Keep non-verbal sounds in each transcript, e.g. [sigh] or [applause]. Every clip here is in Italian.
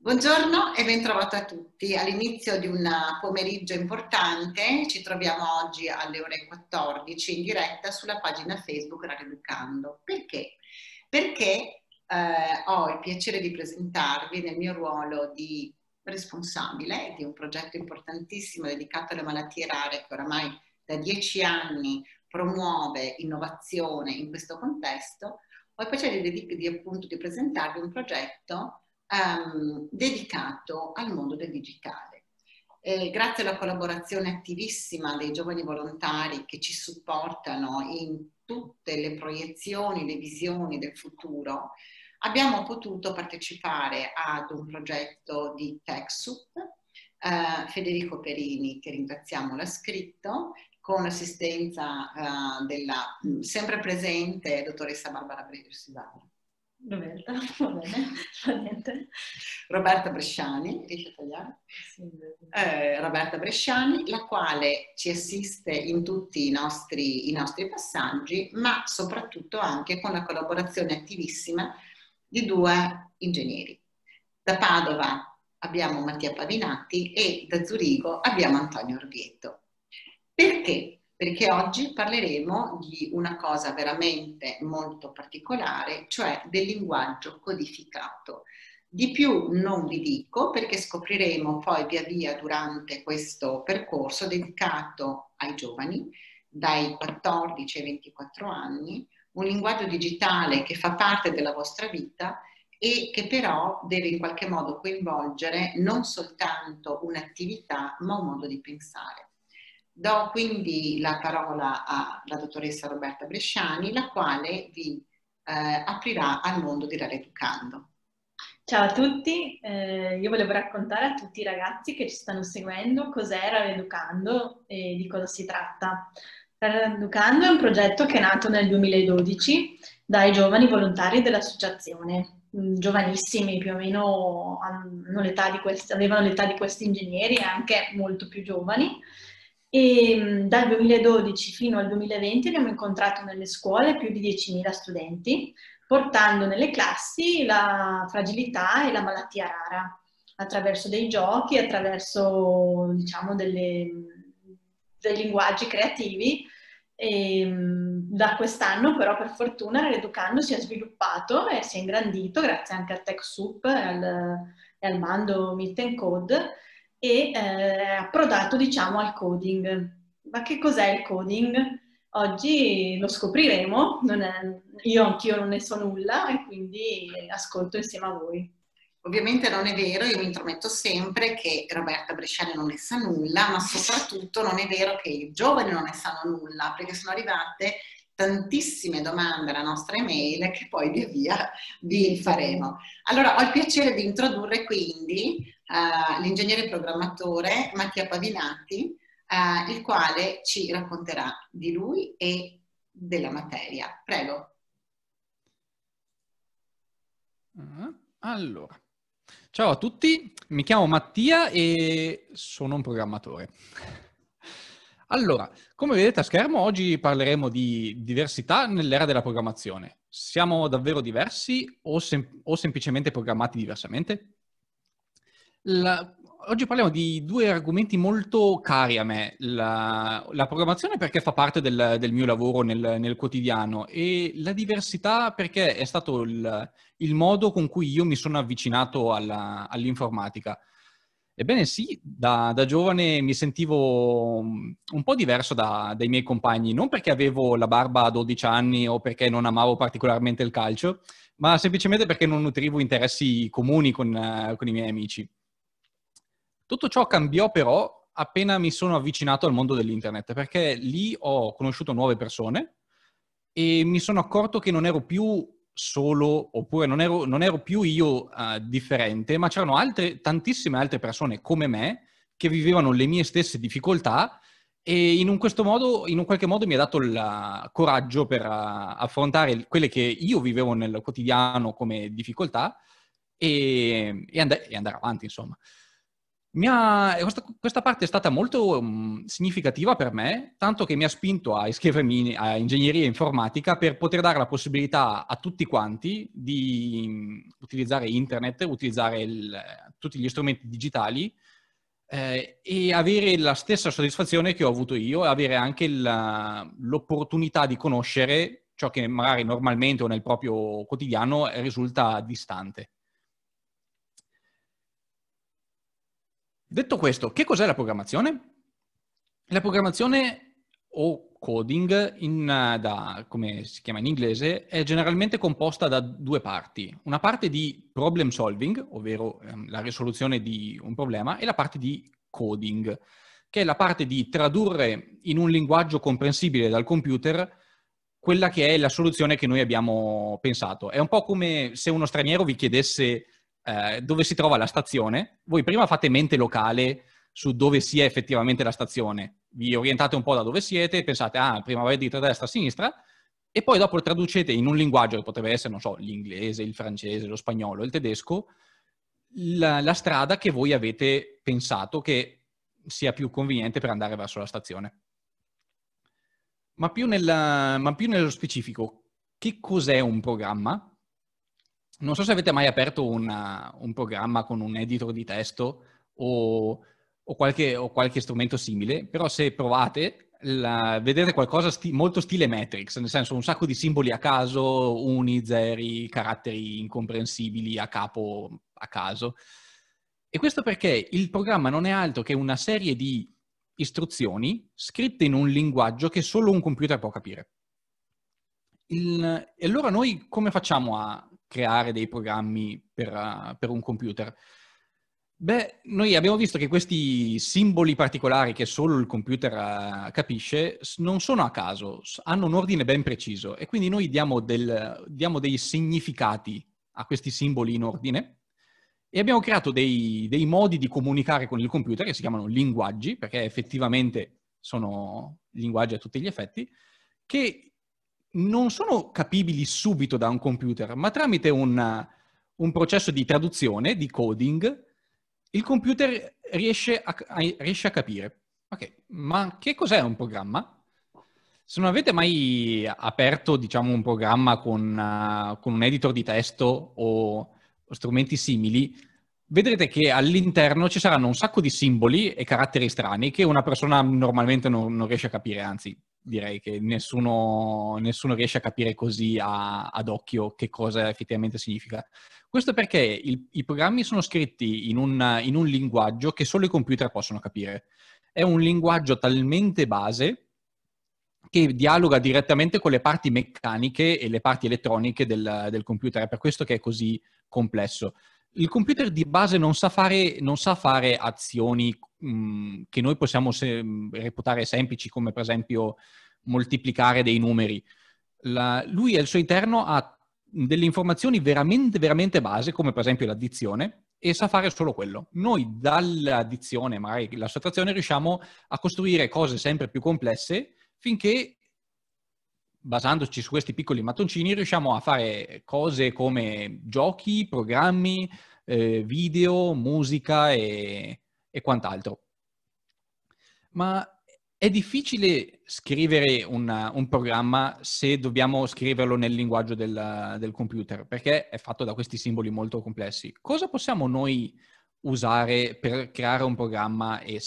Buongiorno e bentrovata a tutti. All'inizio di un pomeriggio importante ci troviamo oggi alle ore 14 in diretta sulla pagina Facebook Radio Educando. Perché? Perché eh, ho il piacere di presentarvi nel mio ruolo di responsabile di un progetto importantissimo dedicato alle malattie rare che oramai da dieci anni promuove innovazione in questo contesto. Ho il piacere di, di, di, appunto, di presentarvi un progetto um, dedicato al mondo del digitale. Eh, grazie alla collaborazione attivissima dei giovani volontari che ci supportano in tutte le proiezioni, le visioni del futuro, abbiamo potuto partecipare ad un progetto di TechSoup. Eh, Federico Perini, che ringraziamo, l'ha scritto, con l'assistenza eh, della mm, sempre presente dottoressa Barbara Brevisivara. Roberta, [laughs] va bene, va niente. Roberta Bresciani, riesci a eh, Roberta Bresciani, la quale ci assiste in tutti i nostri, i nostri passaggi, ma soprattutto anche con la collaborazione attivissima di due ingegneri. Da Padova abbiamo Mattia Pavinatti e da Zurigo abbiamo Antonio Orvieto. Perché perché oggi parleremo di una cosa veramente molto particolare, cioè del linguaggio codificato. Di più non vi dico perché scopriremo poi via via durante questo percorso dedicato ai giovani dai 14 ai 24 anni, un linguaggio digitale che fa parte della vostra vita e che però deve in qualche modo coinvolgere non soltanto un'attività ma un modo di pensare. Do quindi la parola alla dottoressa Roberta Bresciani, la quale vi eh, aprirà al mondo di Rare Educando. Ciao a tutti, eh, io volevo raccontare a tutti i ragazzi che ci stanno seguendo cos'è Rare Educando e di cosa si tratta. Rare Educando è un progetto che è nato nel 2012 dai giovani volontari dell'associazione, mm, giovanissimi più o meno avevano l'età di questi ingegneri e anche molto più giovani e mm, dal 2012 fino al 2020 abbiamo incontrato nelle scuole più di 10.000 studenti, portando nelle classi la fragilità e la malattia rara attraverso dei giochi, attraverso diciamo, delle, mm, dei linguaggi creativi. E, mm, da quest'anno però per fortuna l'educando si è sviluppato e si è ingrandito grazie anche a TechSoup e al, e al bando Meet Code e eh, approdato diciamo al coding. Ma che cos'è il coding? Oggi lo scopriremo, è, io anch'io non ne so nulla e quindi ascolto insieme a voi. Ovviamente non è vero, io mi intrometto sempre che Roberta Bresciani non ne sa nulla, ma soprattutto non è vero che i giovani non ne sanno nulla, perché sono arrivate tantissime domande alla nostra email che poi via via vi faremo. Allora, ho il piacere di introdurre quindi uh, l'ingegnere programmatore Mattia Pavinati, uh, il quale ci racconterà di lui e della materia. Prego. Ah, allora, ciao a tutti, mi chiamo Mattia e sono un programmatore. [laughs] Allora, come vedete a schermo, oggi parleremo di diversità nell'era della programmazione. Siamo davvero diversi o, sem- o semplicemente programmati diversamente? La... Oggi parliamo di due argomenti molto cari a me, la, la programmazione perché fa parte del, del mio lavoro nel, nel, quotidiano e la diversità perché è stato il, il modo con cui io mi sono avvicinato alla, all'informatica. Ebbene sì, da, da, giovane mi sentivo mm, un po' diverso da, dai miei compagni, non perché avevo la barba a 12 anni o perché non amavo particolarmente il calcio, ma semplicemente perché non nutrivo interessi comuni con, eh, con i miei amici. Tutto ciò cambiò però appena mi sono avvicinato al mondo dell'internet, perché lì ho conosciuto nuove persone e mi sono accorto che non ero più solo, oppure non ero, non ero più io uh, differente, ma c'erano altre, tantissime altre persone come me che vivevano le mie stesse difficoltà e in un, modo, in un qualche modo mi ha dato il eh, coraggio per uh, affrontare quelle che io vivevo nel quotidiano come difficoltà e, e, and- e andare avanti, insomma. Ha, questa, questa, parte è stata molto um, significativa per me, tanto che mi ha spinto a iscrivermi in, a ingegneria informatica per poter dare la possibilità a tutti quanti di mm, utilizzare internet, utilizzare il, tutti gli strumenti digitali eh, e avere la stessa soddisfazione che ho avuto io e avere anche la, l'opportunità di conoscere ciò che magari normalmente o nel proprio quotidiano risulta distante. Detto questo, che cos'è la programmazione? La programmazione o coding, in, da, come si chiama in inglese, è generalmente composta da due parti. Una parte di problem solving, ovvero ehm, la risoluzione di un problema, e la parte di coding, che è la parte di tradurre in un linguaggio comprensibile dal computer quella che è la soluzione che noi abbiamo pensato. È un po' come se uno straniero vi chiedesse eh, dove si trova la stazione, voi prima fate mente locale su dove sia effettivamente la stazione, vi orientate un po' da dove siete, pensate, ah, prima vai dritto, destra, sinistra, e poi dopo traducete in un linguaggio che potrebbe essere, non so, l'inglese, il francese, lo spagnolo, il tedesco, la, la strada che voi avete pensato che sia più conveniente per andare verso la stazione. Ma più, nella, ma più nello specifico, che cos'è un programma? non so se avete mai aperto una, eh, un programma con un editor di testo o, o, qualche, o qualche, strumento simile, però se provate la, vedete qualcosa sti, molto stile Matrix, nel senso un sacco di simboli a caso, uni, zeri, caratteri incomprensibili a capo, a caso. E questo perché il programma non è altro che una serie di istruzioni scritte in un linguaggio che solo un computer può capire. Il, e allora noi come facciamo a creare dei programmi per, uh, per un computer. Beh, noi abbiamo visto che questi simboli particolari che solo il computer eh, capisce non sono a caso, hanno un ordine ben preciso e quindi noi diamo, del, diamo dei significati a questi simboli in ordine e abbiamo creato dei, dei, modi di comunicare con il computer che si chiamano linguaggi, perché effettivamente sono linguaggi a tutti gli effetti, che non sono capibili subito da un computer, ma tramite una, un processo di traduzione, di coding, il computer riesce a, a, riesce a capire. Ok, ma che cos'è un programma? Se non avete mai aperto, diciamo, un programma con, uh, con un editor di testo o, o strumenti simili, vedrete che all'interno ci saranno un sacco di simboli e caratteri strani che una persona normalmente non, non riesce a capire, anzi direi che nessuno, nessuno riesce a capire così a, ad occhio che cosa effettivamente significa. Questo perché il, i programmi sono scritti in un, in un linguaggio che solo i computer possono capire. È un linguaggio talmente base che dialoga direttamente con le parti meccaniche e le parti elettroniche del, del, computer, è per questo che è così complesso. Il computer di base non sa fare, non sa fare azioni che noi possiamo se- reputare semplici, come per esempio moltiplicare dei numeri. La, lui al suo interno ha delle informazioni veramente, veramente base, come per esempio l'addizione, e sa fare solo quello. Noi dall'addizione, magari la sottrazione, riusciamo a costruire cose sempre più complesse finché, basandoci su questi piccoli mattoncini, riusciamo a fare cose come giochi, programmi, eh, video, musica e, e quant'altro. Ma è difficile scrivere una, un programma se dobbiamo scriverlo nel linguaggio del, del, computer, perché è fatto da questi simboli molto complessi. Cosa possiamo noi usare per creare un programma e,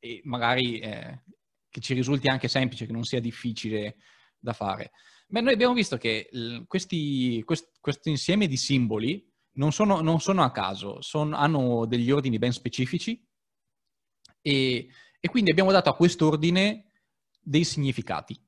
e magari eh, che ci risulti anche semplice, che non sia difficile da fare? Beh, noi abbiamo visto che questi, quest, questo insieme di simboli non sono, non sono a caso, son, hanno degli ordini ben specifici e, e quindi abbiamo dato a quest'ordine dei significati.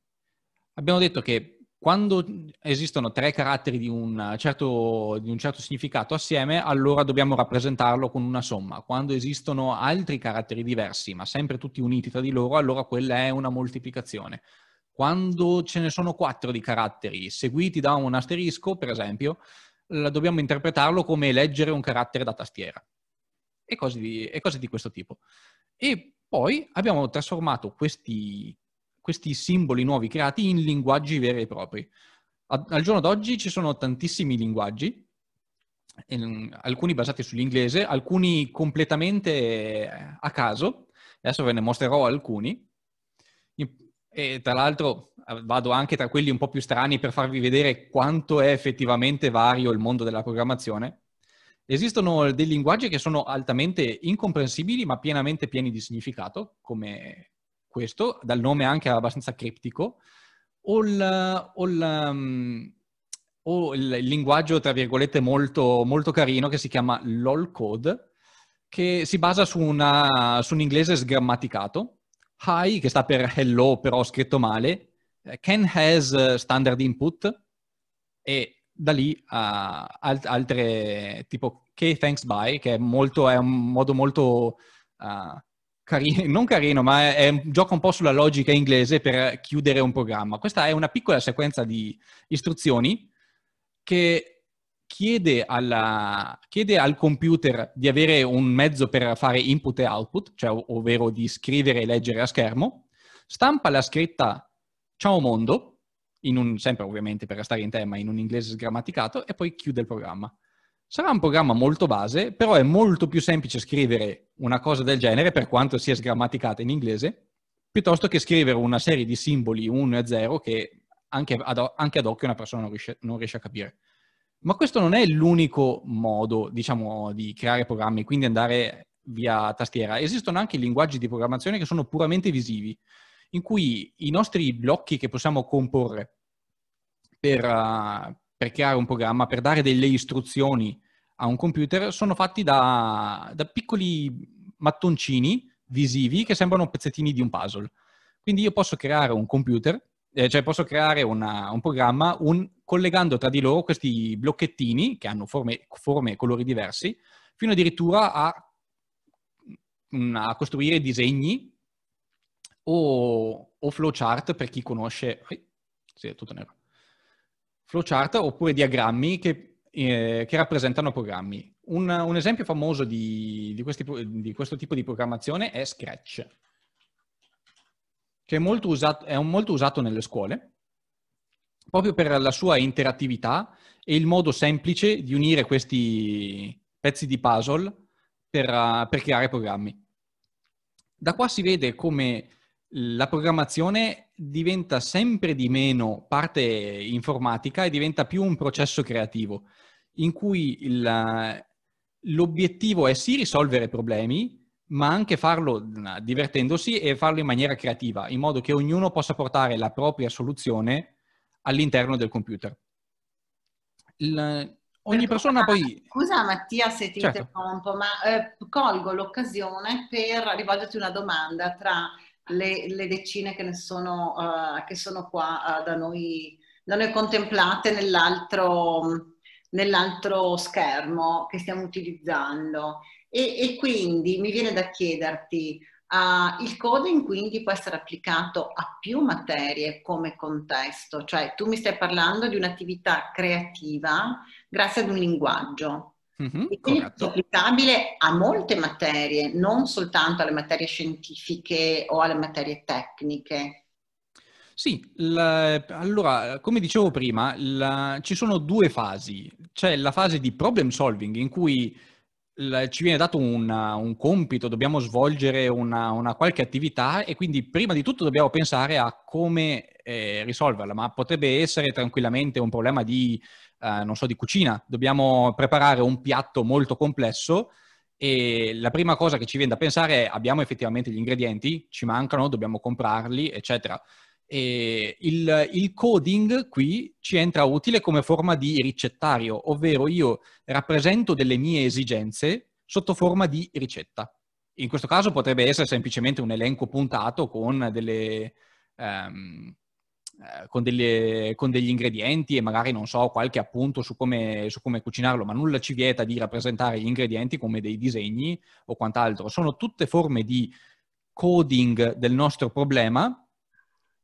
Abbiamo detto che quando esistono tre caratteri di un, certo, di un, certo, significato assieme, allora dobbiamo rappresentarlo con una somma. Quando esistono altri caratteri diversi, ma sempre tutti uniti tra di loro, allora quella è una moltiplicazione. Quando ce ne sono quattro di caratteri seguiti da un asterisco, per esempio, dobbiamo interpretarlo come leggere un carattere da tastiera e cose di, e cose di questo tipo. E poi abbiamo trasformato questi, questi simboli nuovi creati in linguaggi veri e propri. al giorno d'oggi ci sono tantissimi linguaggi, alcuni basati sull'inglese, alcuni completamente eh, a caso. Adesso ve ne mostrerò alcuni. E tra l'altro eh, vado anche tra quelli un po' più strani per farvi vedere quanto è effettivamente vario il mondo della programmazione. Esistono dei linguaggi che sono altamente incomprensibili ma pienamente pieni di significato, come questo, dal nome anche abbastanza criptico, o, il, o, il, mm, o il, linguaggio, tra virgolette, molto, molto carino che si chiama LOL Code, che si basa su, una, su un inglese sgrammaticato. Hi, che sta per hello, però scritto male. Can has standard input e da lì a alt- altre, tipo K-Thanks By, che è, molto, è un modo molto uh, carino, non carino, ma è, un gioco un po' sulla logica inglese per chiudere un programma. Questa è una piccola sequenza di istruzioni che chiede, alla, chiede al computer di avere un mezzo per fare input e output, cioè ovvero di scrivere e leggere a schermo, stampa la scritta Ciao mondo, un, sempre ovviamente per restare in tema, in un inglese sgrammaticato e poi chiude il programma. Sarà un programma molto base, però è molto più semplice scrivere una cosa del genere, per quanto sia sgrammaticata in inglese, piuttosto che scrivere una serie di simboli 1 e 0 che anche ad, anche ad occhio una persona non riesce, non riesce a capire. Ma questo non è l'unico modo, diciamo, di creare programmi, quindi andare via tastiera. Esistono anche linguaggi di programmazione che sono puramente visivi in cui i nostri blocchi che possiamo comporre per, uh, per creare un programma, per dare delle istruzioni a un computer, sono fatti da, da piccoli mattoncini visivi che sembrano pezzettini di un puzzle. Quindi io posso creare un computer, eh, cioè posso creare una, un programma un, collegando tra di loro questi blocchettini che hanno forme, forme e colori diversi, fino addirittura a, mm, a costruire disegni o, o flowchart per chi conosce... Sì, è tutto nero. Flowchart oppure diagrammi che, eh, che rappresentano programmi. Un, un esempio famoso di, di, questi, di questo tipo di programmazione è Scratch che è molto, usato, è molto usato, nelle scuole, proprio per la sua interattività e il modo semplice di unire questi pezzi di puzzle per, per creare programmi. Da qua si vede come la programmazione diventa sempre di meno parte informatica e diventa più un processo creativo, in cui il, l'obiettivo è sì risolvere problemi, ma anche farlo divertendosi e farlo in maniera creativa, in modo che ognuno possa portare la propria soluzione all'interno del computer. Il, ogni persona poi... Scusa Mattia se ti certo. interrompo, ma eh, colgo l'occasione per rivolgerti una domanda tra le, le decine che, sono, uh, che sono, qua uh, da, noi, da, noi, contemplate nell'altro, nell'altro, schermo che stiamo utilizzando. E, e quindi mi viene da chiederti, Uh, il coding quindi può essere applicato a più materie come contesto, cioè tu mi stai parlando di un'attività creativa grazie ad un linguaggio. Mm-hmm, quindi corretto. è applicabile a molte materie, non soltanto alle materie scientifiche o alle materie tecniche. Sì, la, allora, come dicevo prima, la, ci sono due fasi. C'è la fase di problem solving in cui la, ci viene dato una, un compito, dobbiamo svolgere una, una, qualche attività e quindi prima di tutto dobbiamo pensare a come eh, risolverla, ma potrebbe essere tranquillamente un problema di eh, non so, di cucina, dobbiamo preparare un piatto molto complesso e la prima cosa che ci viene da pensare è abbiamo effettivamente gli ingredienti, ci mancano, dobbiamo comprarli, eccetera. E il, il, coding qui ci entra utile come forma di ricettario, ovvero io rappresento delle mie esigenze sotto forma di ricetta. In questo caso potrebbe essere semplicemente un elenco puntato con delle, um, eh, con, delle, con, degli ingredienti e magari non so qualche appunto su come, su come, cucinarlo, ma nulla ci vieta di rappresentare gli ingredienti come dei disegni o quant'altro. Sono tutte forme di coding del nostro problema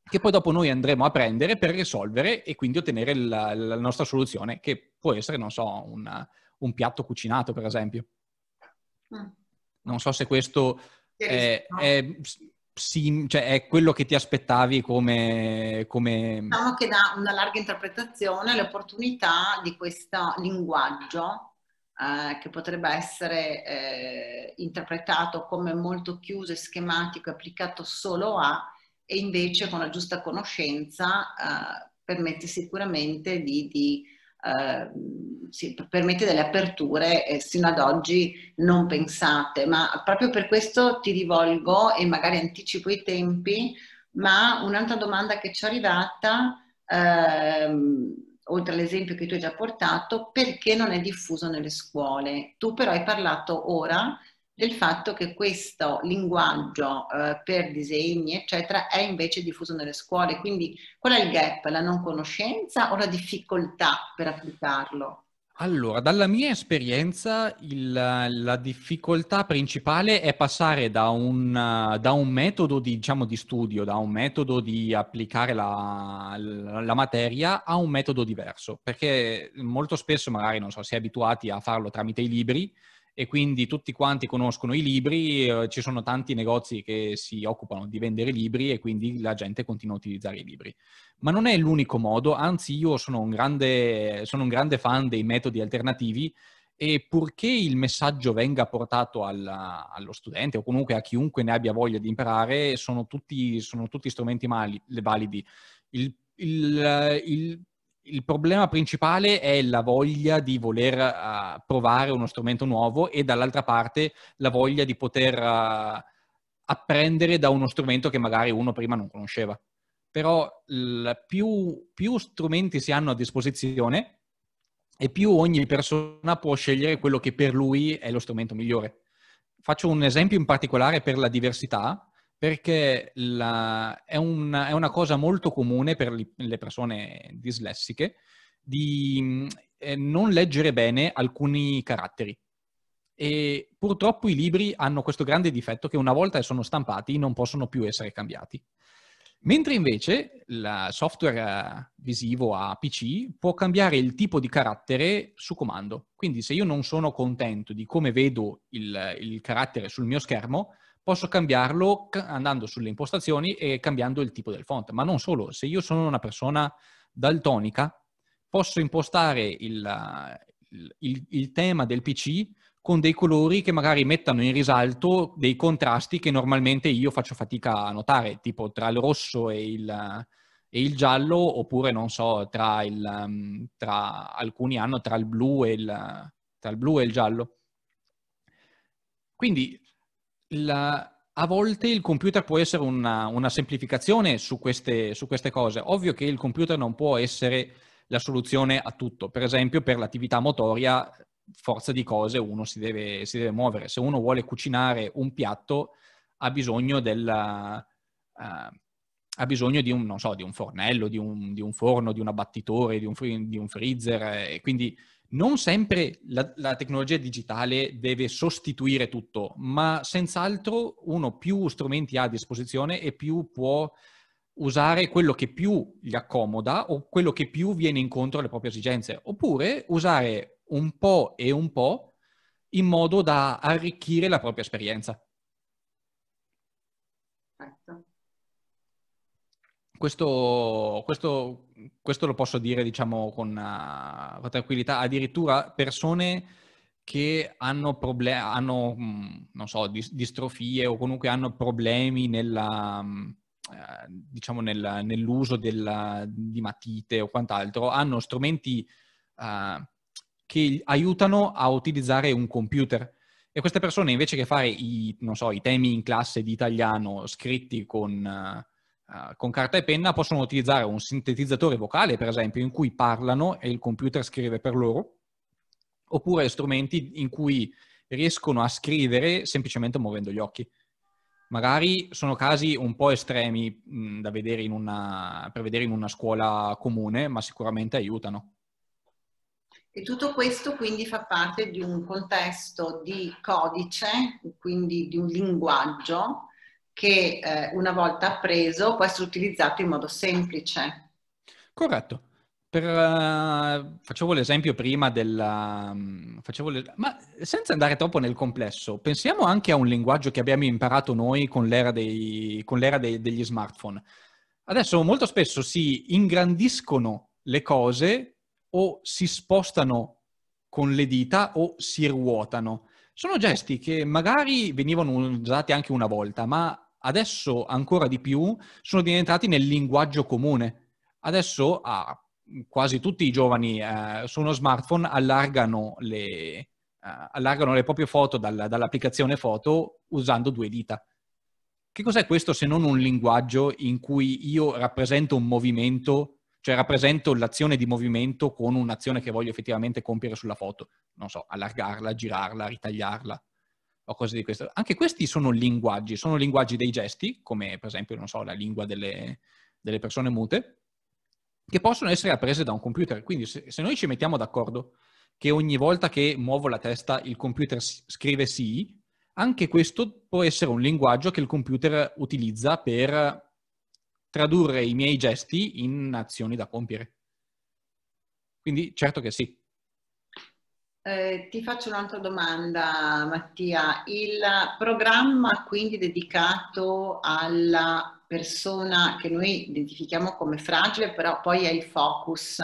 che poi dopo noi andremo a prendere per risolvere e quindi ottenere la, la nostra soluzione, che può essere, non so, una, un piatto cucinato, per esempio. Mm. Non so se questo... È, è, sim, cioè è quello che ti aspettavi come, come... Diciamo che dà una larga interpretazione all'opportunità di questo linguaggio eh, che potrebbe essere eh, interpretato come molto chiuso e schematico, applicato solo a, e invece con la giusta conoscenza eh, permette sicuramente di, di eh, permette delle aperture eh, sino ad oggi non pensate, ma proprio per questo ti rivolgo e magari anticipo i tempi, ma un'altra domanda che ci è arrivata, ehm, oltre all'esempio che tu hai già portato, perché non è diffuso nelle scuole? Tu però hai parlato ora del fatto che questo linguaggio eh, per disegni, eccetera, è invece diffuso nelle scuole. Quindi qual è il gap? La non conoscenza o la difficoltà per applicarlo? Allora, dalla mia esperienza il, la difficoltà principale è passare da un, da un metodo di, diciamo, di, studio, da un metodo di applicare la, la, la materia a un metodo diverso, perché molto spesso magari, non so, si è abituati a farlo tramite i libri, e quindi tutti quanti conoscono i libri, eh, ci sono tanti negozi che si occupano di vendere libri e quindi la gente continua a utilizzare i libri. Ma non è l'unico modo, anzi io sono un grande, sono un grande fan dei metodi alternativi e purché il messaggio venga portato alla, allo studente o comunque a chiunque ne abbia voglia di imparare, sono tutti, sono tutti strumenti mali, validi. Il, il, il il problema principale è la voglia di voler uh, provare uno strumento nuovo e dall'altra parte la voglia di poter uh, apprendere da uno strumento che magari uno prima non conosceva. Però il, più, più strumenti si hanno a disposizione e più ogni persona può scegliere quello che per lui è lo strumento migliore. Faccio un esempio in particolare per la diversità perché la, è, una, è, una, cosa molto comune per li, le persone dislessiche di eh, non leggere bene alcuni caratteri. E purtroppo i libri hanno questo grande difetto che una volta che sono stampati non possono più essere cambiati. Mentre invece il software visivo a PC può cambiare il tipo di carattere su comando. Quindi se io non sono contento di come vedo il, il carattere sul mio schermo, posso cambiarlo andando sulle impostazioni e cambiando il tipo del font. Ma non solo, se io sono una persona daltonica, posso impostare il, il, il tema del PC con dei colori che magari mettano in risalto dei contrasti che normalmente io faccio fatica a notare, tipo tra il rosso e il, e il giallo, oppure non so, tra, il, tra alcuni hanno tra il blu e il, il blu e il giallo. Quindi la, a volte il computer può essere una, una semplificazione su queste, su queste, cose. Ovvio che il computer non può essere la soluzione a tutto. Per esempio, per l'attività motoria, forza di cose, uno si deve, si deve muovere. Se uno vuole cucinare un piatto, ha bisogno, della, uh, ha bisogno di, un, so, di un, fornello, di un, di un, forno, di un abbattitore, di un, fri- di un freezer. Eh, e quindi non sempre la, la, tecnologia digitale deve sostituire tutto, ma senz'altro uno più strumenti ha a disposizione e più può usare quello che più gli accomoda o quello che più viene incontro alle proprie esigenze, oppure usare un po' e un po' in modo da arricchire la propria esperienza. Perfetto. Questo, questo, questo, lo posso dire diciamo, con, uh, con, tranquillità, addirittura persone che hanno, problem- hanno mh, mm, so, dis- distrofie o comunque hanno problemi nella, mh, mm, eh, diciamo nel, nell'uso della, di matite o quant'altro, hanno strumenti uh, che aiutano a utilizzare un computer. E queste persone invece che fare i, so, i temi in classe di italiano scritti con... Uh, Ah, con carta e penna possono utilizzare un sintetizzatore vocale, per esempio, in cui parlano e il computer scrive per loro, oppure strumenti in cui riescono a scrivere semplicemente muovendo gli occhi. Magari sono casi un po' estremi mh, mm, da vedere in una, per vedere in una scuola comune, ma sicuramente aiutano. E tutto questo quindi fa parte di un contesto di codice, quindi di un linguaggio che eh, una volta appreso può essere utilizzato in modo semplice. Corretto. Per, uh, facevo l'esempio prima della... Um, le... ma senza andare troppo nel complesso, pensiamo anche a un linguaggio che abbiamo imparato noi con l'era, dei, con l'era dei, degli smartphone. Adesso molto spesso si ingrandiscono le cose o si spostano con le dita o si ruotano. Sono gesti che magari venivano usati anche una volta, ma adesso ancora di più sono diventati nel linguaggio comune. Adesso ah, quasi tutti i giovani eh, su uno smartphone allargano le, eh, allargano le proprie foto dal, dall'applicazione foto usando due dita. Che cos'è questo se non un linguaggio in cui io rappresento un movimento, cioè rappresento l'azione di movimento con un'azione che voglio effettivamente compiere sulla foto? Non so, allargarla, girarla, ritagliarla o cose di questo. Anche questi sono linguaggi, sono linguaggi dei gesti, come per esempio, non so, la lingua delle, delle persone mute, che possono essere apprese da un computer. Quindi se, se, noi ci mettiamo d'accordo che ogni volta che muovo la testa il computer scrive sì, anche questo può essere un linguaggio che il computer utilizza per tradurre i miei gesti in azioni da compiere. Quindi certo che sì. Eh, ti faccio un'altra domanda, Mattia. Il programma quindi dedicato alla persona che noi identifichiamo come fragile, però poi è il focus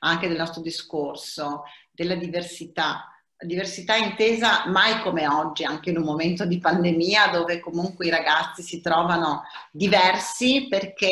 anche del nostro discorso, della diversità. Diversità intesa mai come oggi, anche in un momento di pandemia dove comunque i ragazzi si trovano diversi perché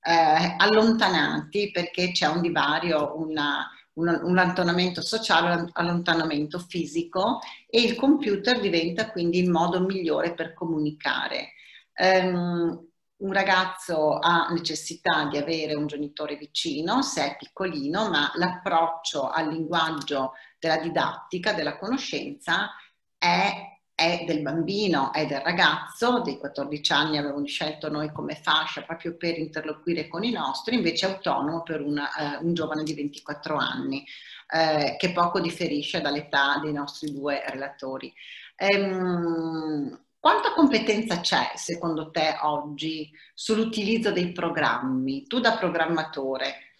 eh, allontanati, perché c'è un divario, una, un, un allontanamento sociale, un allontanamento fisico e il computer diventa quindi il modo migliore per comunicare. Um, un ragazzo ha necessità di avere un genitore vicino se è piccolino, ma l'approccio al linguaggio della didattica, della conoscenza è è del bambino, è del ragazzo, dei 14 anni avevamo scelto noi come fascia proprio per interloquire con i nostri, invece è autonomo per una, eh, un giovane di 24 anni, eh, che poco differisce dall'età dei nostri due relatori. Ehm, quanta competenza c'è secondo te oggi sull'utilizzo dei programmi, tu da programmatore?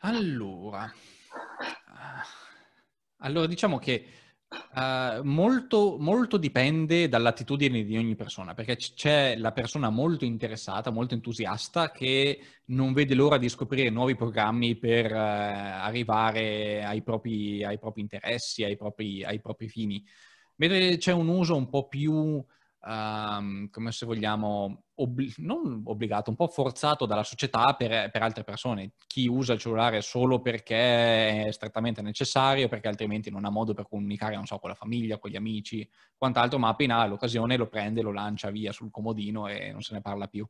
Allora, ah, allora diciamo che Uh, molto, molto, dipende dall'attitudine di ogni persona, perché c'è la persona molto interessata, molto entusiasta, che non vede l'ora di scoprire nuovi programmi per uh, arrivare ai propri, ai propri, interessi, ai propri, ai propri fini. Mentre c'è un uso un po' più um, come se vogliamo, obli- non obbligato, un po' forzato dalla società per, per, altre persone. Chi usa il cellulare solo perché è strettamente necessario, perché altrimenti non ha modo per comunicare, non so, con la famiglia, con gli amici, quant'altro, ma appena ha l'occasione lo prende, lo lancia via sul comodino e non se ne parla più.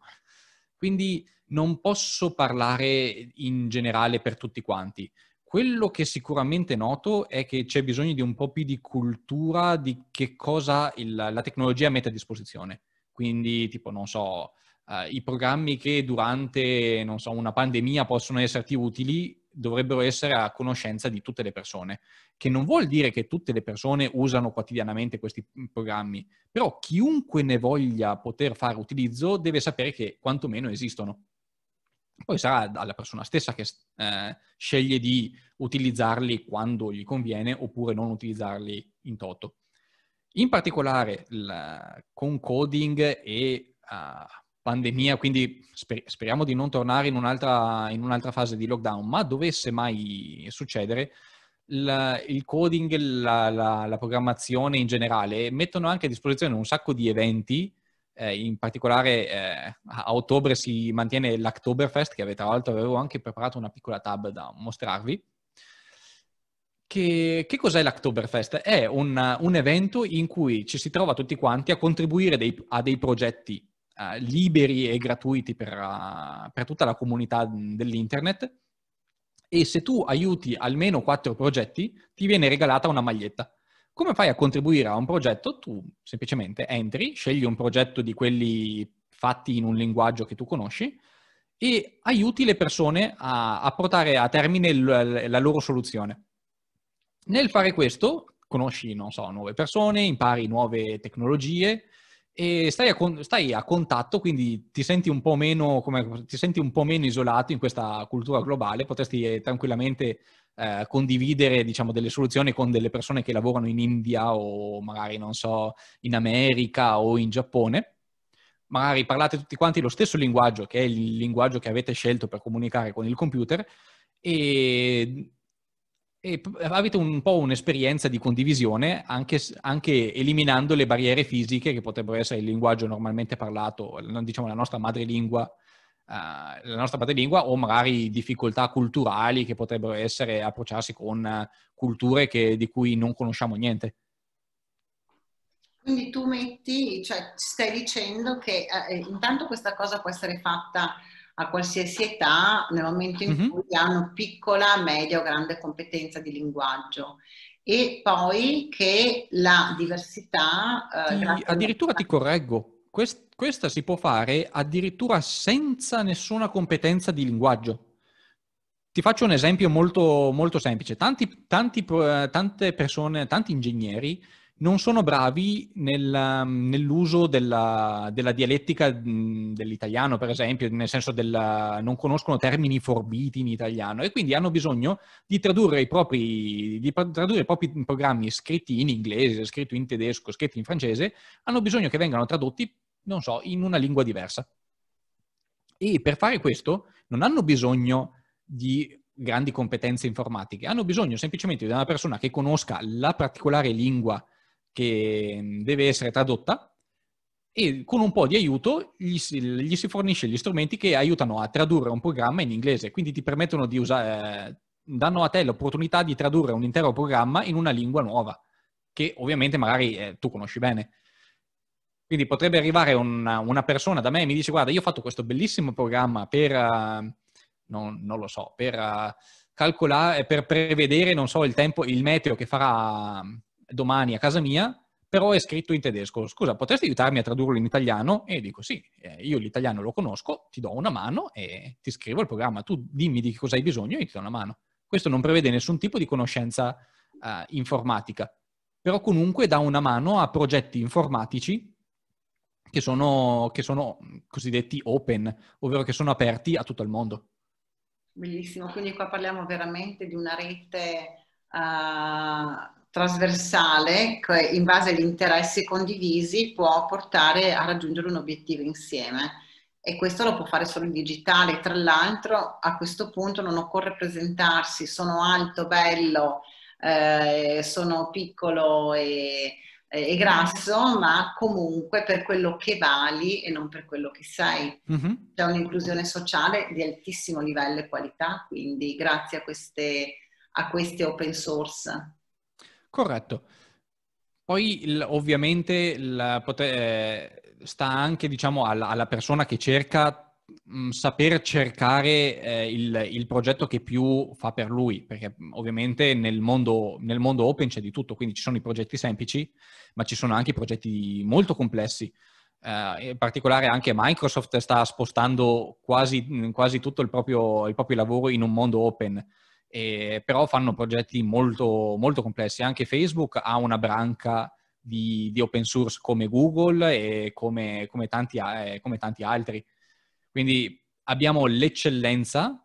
Quindi non posso parlare in generale per tutti quanti quello che sicuramente noto è che c'è bisogno di un po' più di cultura di che cosa il, la tecnologia mette a disposizione. Quindi, tipo, non so, uh, i programmi che durante, non so, una pandemia possono esserti utili dovrebbero essere a conoscenza di tutte le persone, che non vuol dire che tutte le persone usano quotidianamente questi programmi, però chiunque ne voglia poter fare utilizzo deve sapere che quantomeno esistono. Poi sarà alla persona stessa che eh, sceglie di utilizzarli quando gli conviene oppure non utilizzarli in toto. In particolare la, con coding e uh, pandemia, quindi sper- speriamo di non tornare in un'altra, in un'altra, fase di lockdown, ma dovesse mai succedere, la, il coding, la, la, programmazione in generale mettono anche a disposizione un sacco di eventi eh, in particolare eh, a ottobre si mantiene l'Octoberfest, che tra l'altro avevo anche preparato una piccola tab da mostrarvi. Che, che cos'è l'Octoberfest? È un, un, evento in cui ci si trova tutti quanti a contribuire dei, a dei progetti uh, liberi e gratuiti per, uh, per tutta la comunità dell'internet e se tu aiuti almeno quattro progetti ti viene regalata una maglietta. Come fai a contribuire a un progetto? Tu semplicemente entri, scegli un progetto di quelli fatti in un linguaggio che tu conosci e aiuti le persone a, a portare a termine l- la loro soluzione. Nel fare questo conosci, non so, nuove persone, impari nuove tecnologie e stai a, con- stai a contatto, quindi ti senti, meno, come, ti senti un po' meno isolato in questa cultura globale, potresti tranquillamente eh, condividere diciamo, delle soluzioni con delle persone che lavorano in India o magari, non so, in America o in Giappone. Magari parlate tutti quanti lo stesso linguaggio, che è il linguaggio che avete scelto per comunicare con il computer, e, e avete un po' un'esperienza di condivisione, anche, anche, eliminando le barriere fisiche che potrebbero essere il linguaggio normalmente parlato, diciamo la nostra madrelingua eh, la nostra madrelingua o magari difficoltà culturali che potrebbero essere approcciarsi con eh, culture che, di cui non conosciamo niente. Quindi tu metti, cioè stai dicendo che eh, eh intanto questa cosa può essere fatta a qualsiasi età nel momento in mm-hmm. cui hanno piccola, media o grande competenza di linguaggio e poi che la diversità... Eh, ti, addirittura alla... ti correggo, quest- questa si può fare addirittura senza nessuna competenza di linguaggio. Ti faccio un esempio molto, molto semplice. Tanti, tanti, tante persone, tanti ingegneri non sono bravi nel, mm, nell'uso della, della, dialettica mm, dell'italiano, per esempio, nel senso del non conoscono termini forbiti in italiano e quindi hanno bisogno di tradurre i propri, tradurre i propri programmi scritti in inglese, scritti in tedesco, scritti in francese, hanno bisogno che vengano tradotti, non so, in una lingua diversa. E per fare questo non hanno bisogno di grandi competenze informatiche, hanno bisogno semplicemente di una persona che conosca la particolare lingua che mm, deve essere tradotta e con un po' di aiuto gli si, gli si fornisce gli strumenti che aiutano a tradurre un programma in inglese, quindi ti permettono di usare, eh, danno a te l'opportunità di tradurre un intero programma in una lingua nuova, che ovviamente magari eh, tu conosci bene. Quindi potrebbe arrivare una, una, persona da me e mi dice guarda, io ho fatto questo bellissimo programma per, uh, non, non, lo so, per uh, calcolare, per prevedere, non so, il tempo, il meteo che farà domani a casa mia, però è scritto in tedesco. Scusa, potresti aiutarmi a tradurlo in italiano? E dico sì, eh, io l'italiano lo conosco, ti do una mano e ti scrivo il programma. Tu dimmi di cosa hai bisogno e ti do una mano. Questo non prevede nessun tipo di conoscenza uh, informatica, però comunque dà una mano a progetti informatici che sono, che sono cosiddetti open, ovvero che sono aperti a tutto il mondo. Bellissimo, quindi qua parliamo veramente di una rete uh, trasversale in base agli interessi condivisi può portare a raggiungere un obiettivo insieme e questo lo può fare solo il digitale. Tra l'altro a questo punto non occorre presentarsi, sono alto, bello, eh, sono piccolo e, e, grasso, ma comunque per quello che vali e non per quello che sei. Mm-hmm. C'è un'inclusione sociale di altissimo livello e qualità, quindi grazie a queste, a queste open source. Corretto. Poi ovviamente la, eh, sta anche diciamo, alla, alla, persona che cerca mm, saper cercare eh, il, il, progetto che più fa per lui, perché mm, ovviamente nel mondo, nel mondo open c'è di tutto, quindi ci sono i progetti semplici, ma ci sono anche i progetti molto complessi. Uh, in particolare anche Microsoft sta spostando quasi, mm, quasi tutto il proprio, il proprio, lavoro in un mondo open eh, però fanno progetti molto, molto, complessi. Anche Facebook ha una branca di, di open source come Google e come, come, tanti, eh, come tanti altri. Quindi abbiamo l'eccellenza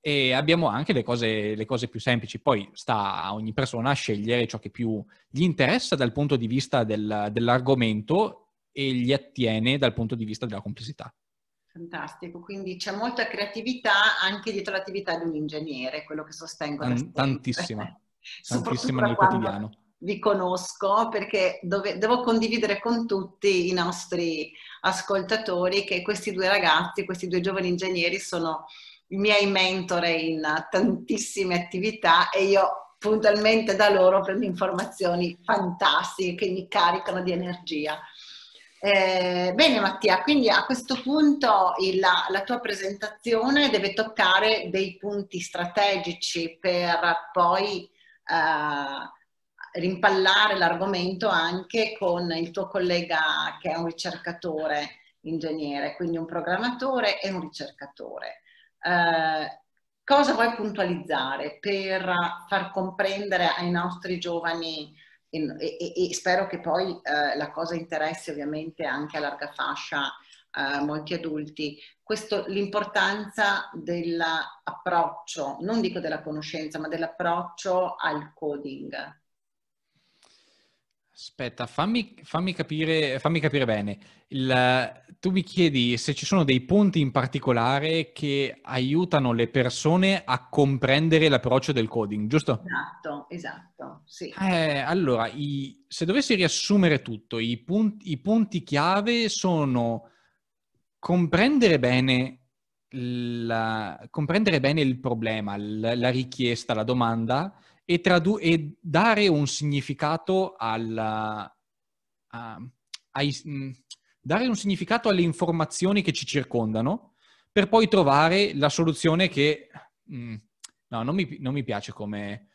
e abbiamo anche le cose, le cose, più semplici. Poi sta a ogni persona a scegliere ciò che più gli interessa dal punto di vista del, dell'argomento e gli attiene dal punto di vista della complessità. Fantastico, quindi c'è molta creatività anche dietro l'attività di un ingegnere, quello che sostengo. Tant- tantissima, [laughs] tantissima nel quotidiano. Vi conosco perché dove, devo condividere con tutti i nostri ascoltatori che questi due ragazzi, questi due giovani ingegneri sono i miei mentore in tantissime attività e io puntualmente da loro prendo informazioni fantastiche che mi caricano di energia. Eh, bene Mattia, quindi a questo punto il, la, la, tua presentazione deve toccare dei punti strategici per poi eh, rimpallare l'argomento anche con il tuo collega che è un ricercatore ingegnere, quindi un programmatore e un ricercatore. Eh, cosa vuoi puntualizzare per far comprendere ai nostri giovani e, e, e spero che poi eh, la cosa interessi ovviamente anche a larga fascia a eh, molti adulti, questo, l'importanza dell'approccio, non dico della conoscenza, ma dell'approccio al coding Aspetta, fammi, fammi, capire, fammi capire, bene. Il, tu mi chiedi se ci sono dei punti in particolare che aiutano le persone a comprendere l'approccio del coding, giusto? Esatto, esatto, sì. Eh, allora, i, se dovessi riassumere tutto, i punti, i punti chiave sono comprendere bene, la, comprendere bene il problema, la, la richiesta, la domanda, e, tradu- e dare un significato al... Mm, dare un significato alle informazioni che ci circondano per poi trovare la soluzione che... Mh, mm, no, non mi, non mi piace come,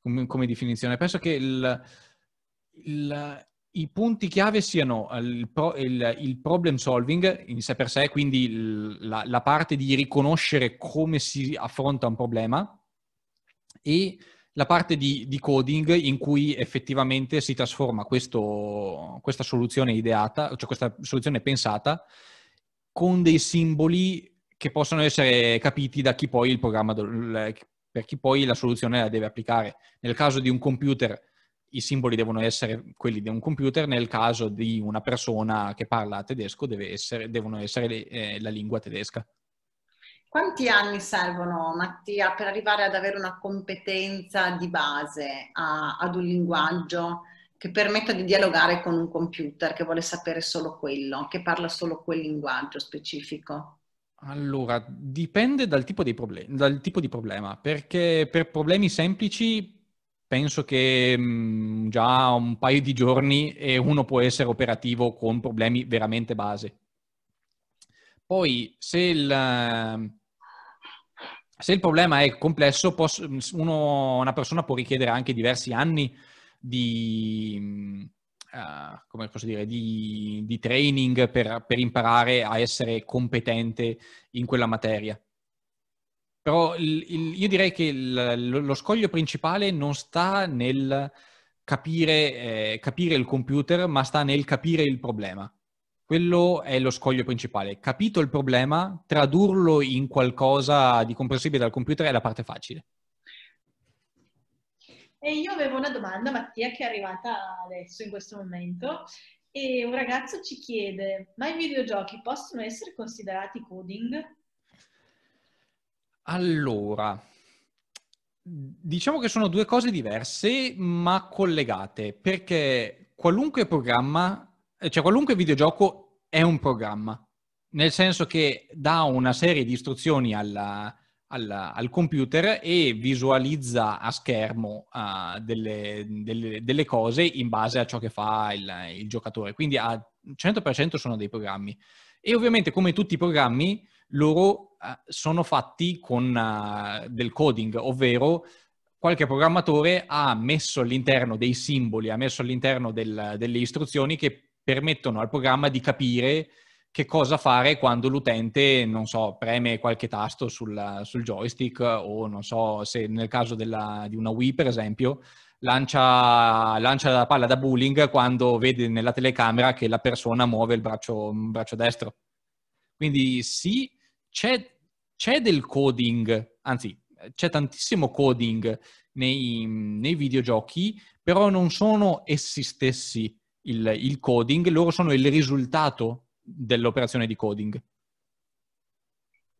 come, come, definizione. Penso che il, il, i punti chiave siano il, pro, il, problem solving in sé per sé, quindi la, la parte di riconoscere come si affronta un problema e la parte di, di coding in cui effettivamente si trasforma questo, questa soluzione ideata, cioè questa soluzione pensata, con dei simboli che possono essere capiti da chi poi il programma, per chi poi la soluzione la deve applicare. Nel caso di un computer i simboli devono essere quelli di un computer, nel caso di una persona che parla tedesco essere, devono essere eh, la lingua tedesca. Quanti anni servono, Mattia, per arrivare ad avere una competenza di base a, ad un linguaggio che permetta di dialogare con un computer che vuole sapere solo quello, che parla solo quel linguaggio specifico? Allora, dipende dal tipo, problem- dal tipo di problema, perché per problemi semplici penso che mh, mm, già un paio di giorni e uno può essere operativo con problemi veramente base. Poi se il, se il problema è complesso, posso, mm, uno, una persona può richiedere anche diversi anni di, uh, dire, di, di training per, per, imparare a essere competente in quella materia. Però il, il, io direi che il, lo scoglio principale non sta nel capire, eh, capire il computer, ma sta nel capire il problema. Quello è lo scoglio principale. Capito il problema, tradurlo in qualcosa di comprensibile dal computer è la parte facile. E io avevo una domanda, Mattia, che è arrivata adesso, in questo momento, e un ragazzo ci chiede, ma i videogiochi possono essere considerati coding? Allora, diciamo che sono due cose diverse, ma collegate, perché qualunque programma eh, cioè qualunque videogioco è un programma, nel senso che dà una serie di istruzioni alla, alla, al, computer e visualizza a schermo uh, delle, delle, delle, cose in base a ciò che fa il, il giocatore. Quindi al 100% sono dei programmi. E ovviamente come tutti i programmi, loro uh, sono fatti con uh, del coding, ovvero qualche programmatore ha messo all'interno dei simboli, ha messo all'interno del, delle istruzioni che permettono al programma di capire che cosa fare quando l'utente, non so, preme qualche tasto sul, sul joystick o non so se nel caso della, di una Wii per esempio, lancia, lancia, la palla da bowling quando vede nella telecamera che la persona muove il braccio, il braccio destro. Quindi sì, c'è, c'è, del coding, anzi c'è tantissimo coding nei, nei videogiochi, però non sono essi stessi il, il coding, loro sono il risultato dell'operazione di coding.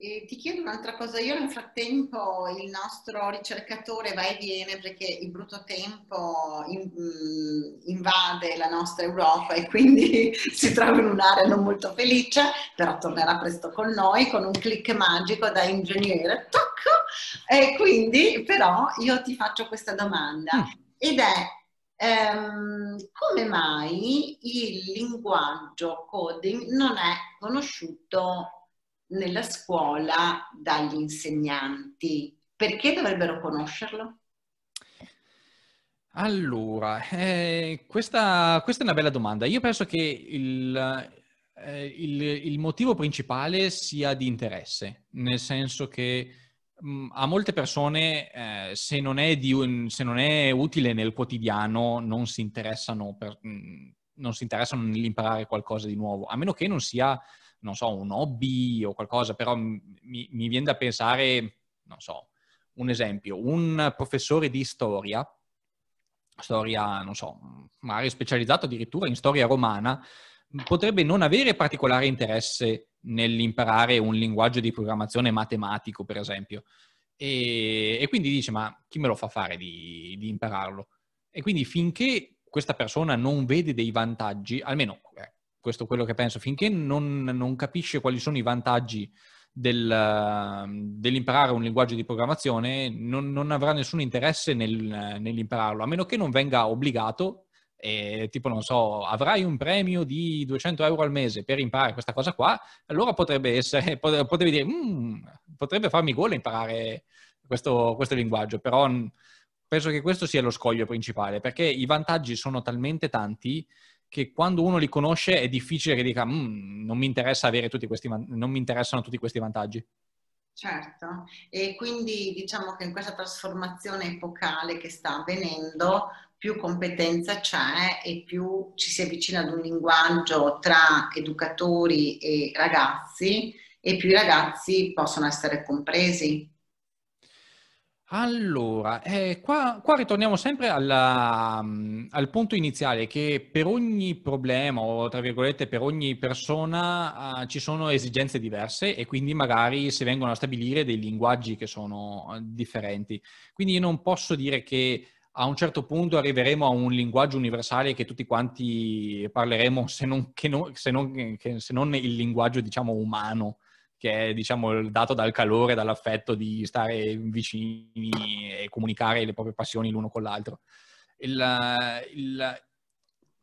E ti chiedo un'altra cosa, io nel frattempo il nostro ricercatore va e viene perché il brutto tempo mm, invade la nostra Europa e quindi [laughs] si trova in un'area non molto felice, però tornerà presto con noi con un click magico da ingegnere. Tocco! E quindi però io ti faccio questa domanda mm. ed è ehm, come mai il linguaggio coding non è conosciuto nella scuola dagli insegnanti? Perché dovrebbero conoscerlo? Allora, eh, questa, questa, è una bella domanda. Io penso che il, eh, il, il motivo principale sia di interesse, nel senso che Mhmm, a molte persone, eh, se, non di, se, non è utile nel quotidiano, non si interessano per, mhmm, non si interessano nell'imparare qualcosa di nuovo, a meno che non sia, non so, un hobby o qualcosa, però mhmm, mi, mi viene da pensare, non so, un esempio, un professore di storia, storia, non so, magari specializzato addirittura in storia romana, potrebbe non avere particolare interesse nell'imparare un linguaggio di programmazione matematico, per esempio. E, e quindi dice, ma chi me lo fa fare di, di, impararlo? E quindi finché questa persona non vede dei vantaggi, almeno eh, questo è quello che penso, finché non, non capisce quali sono i vantaggi del, dell'imparare un linguaggio di programmazione, non, non avrà nessun interesse nel, nell'impararlo, a meno che non venga obbligato e tipo non so, avrai un premio di 200 euro al mese per imparare questa cosa qua, allora potrebbe essere, [laughs] potevi dire, mm, potrebbe farmi gola imparare questo, questo linguaggio, però penso che questo sia lo scoglio principale, perché i vantaggi sono talmente tanti che quando uno li conosce è difficile che dica mm, non mi interessa avere tutti questi, non mi interessano tutti questi vantaggi. Certo, e quindi diciamo che in questa trasformazione epocale che sta avvenendo più competenza c'è e più ci si avvicina ad un linguaggio tra educatori e ragazzi e più i ragazzi possono essere compresi. Allora, eh, qua, qua, ritorniamo sempre alla, mm, al punto iniziale che per ogni problema o tra virgolette per ogni persona eh, ci sono esigenze diverse e quindi magari si vengono a stabilire dei linguaggi che sono eh, differenti. Quindi io non posso dire che a un certo punto arriveremo a un linguaggio universale che tutti quanti parleremo, se non, no, se non, che, se non il linguaggio diciamo, umano, che è diciamo, dato dal calore, dall'affetto di stare vicini e comunicare le proprie passioni l'uno con l'altro. Il, il,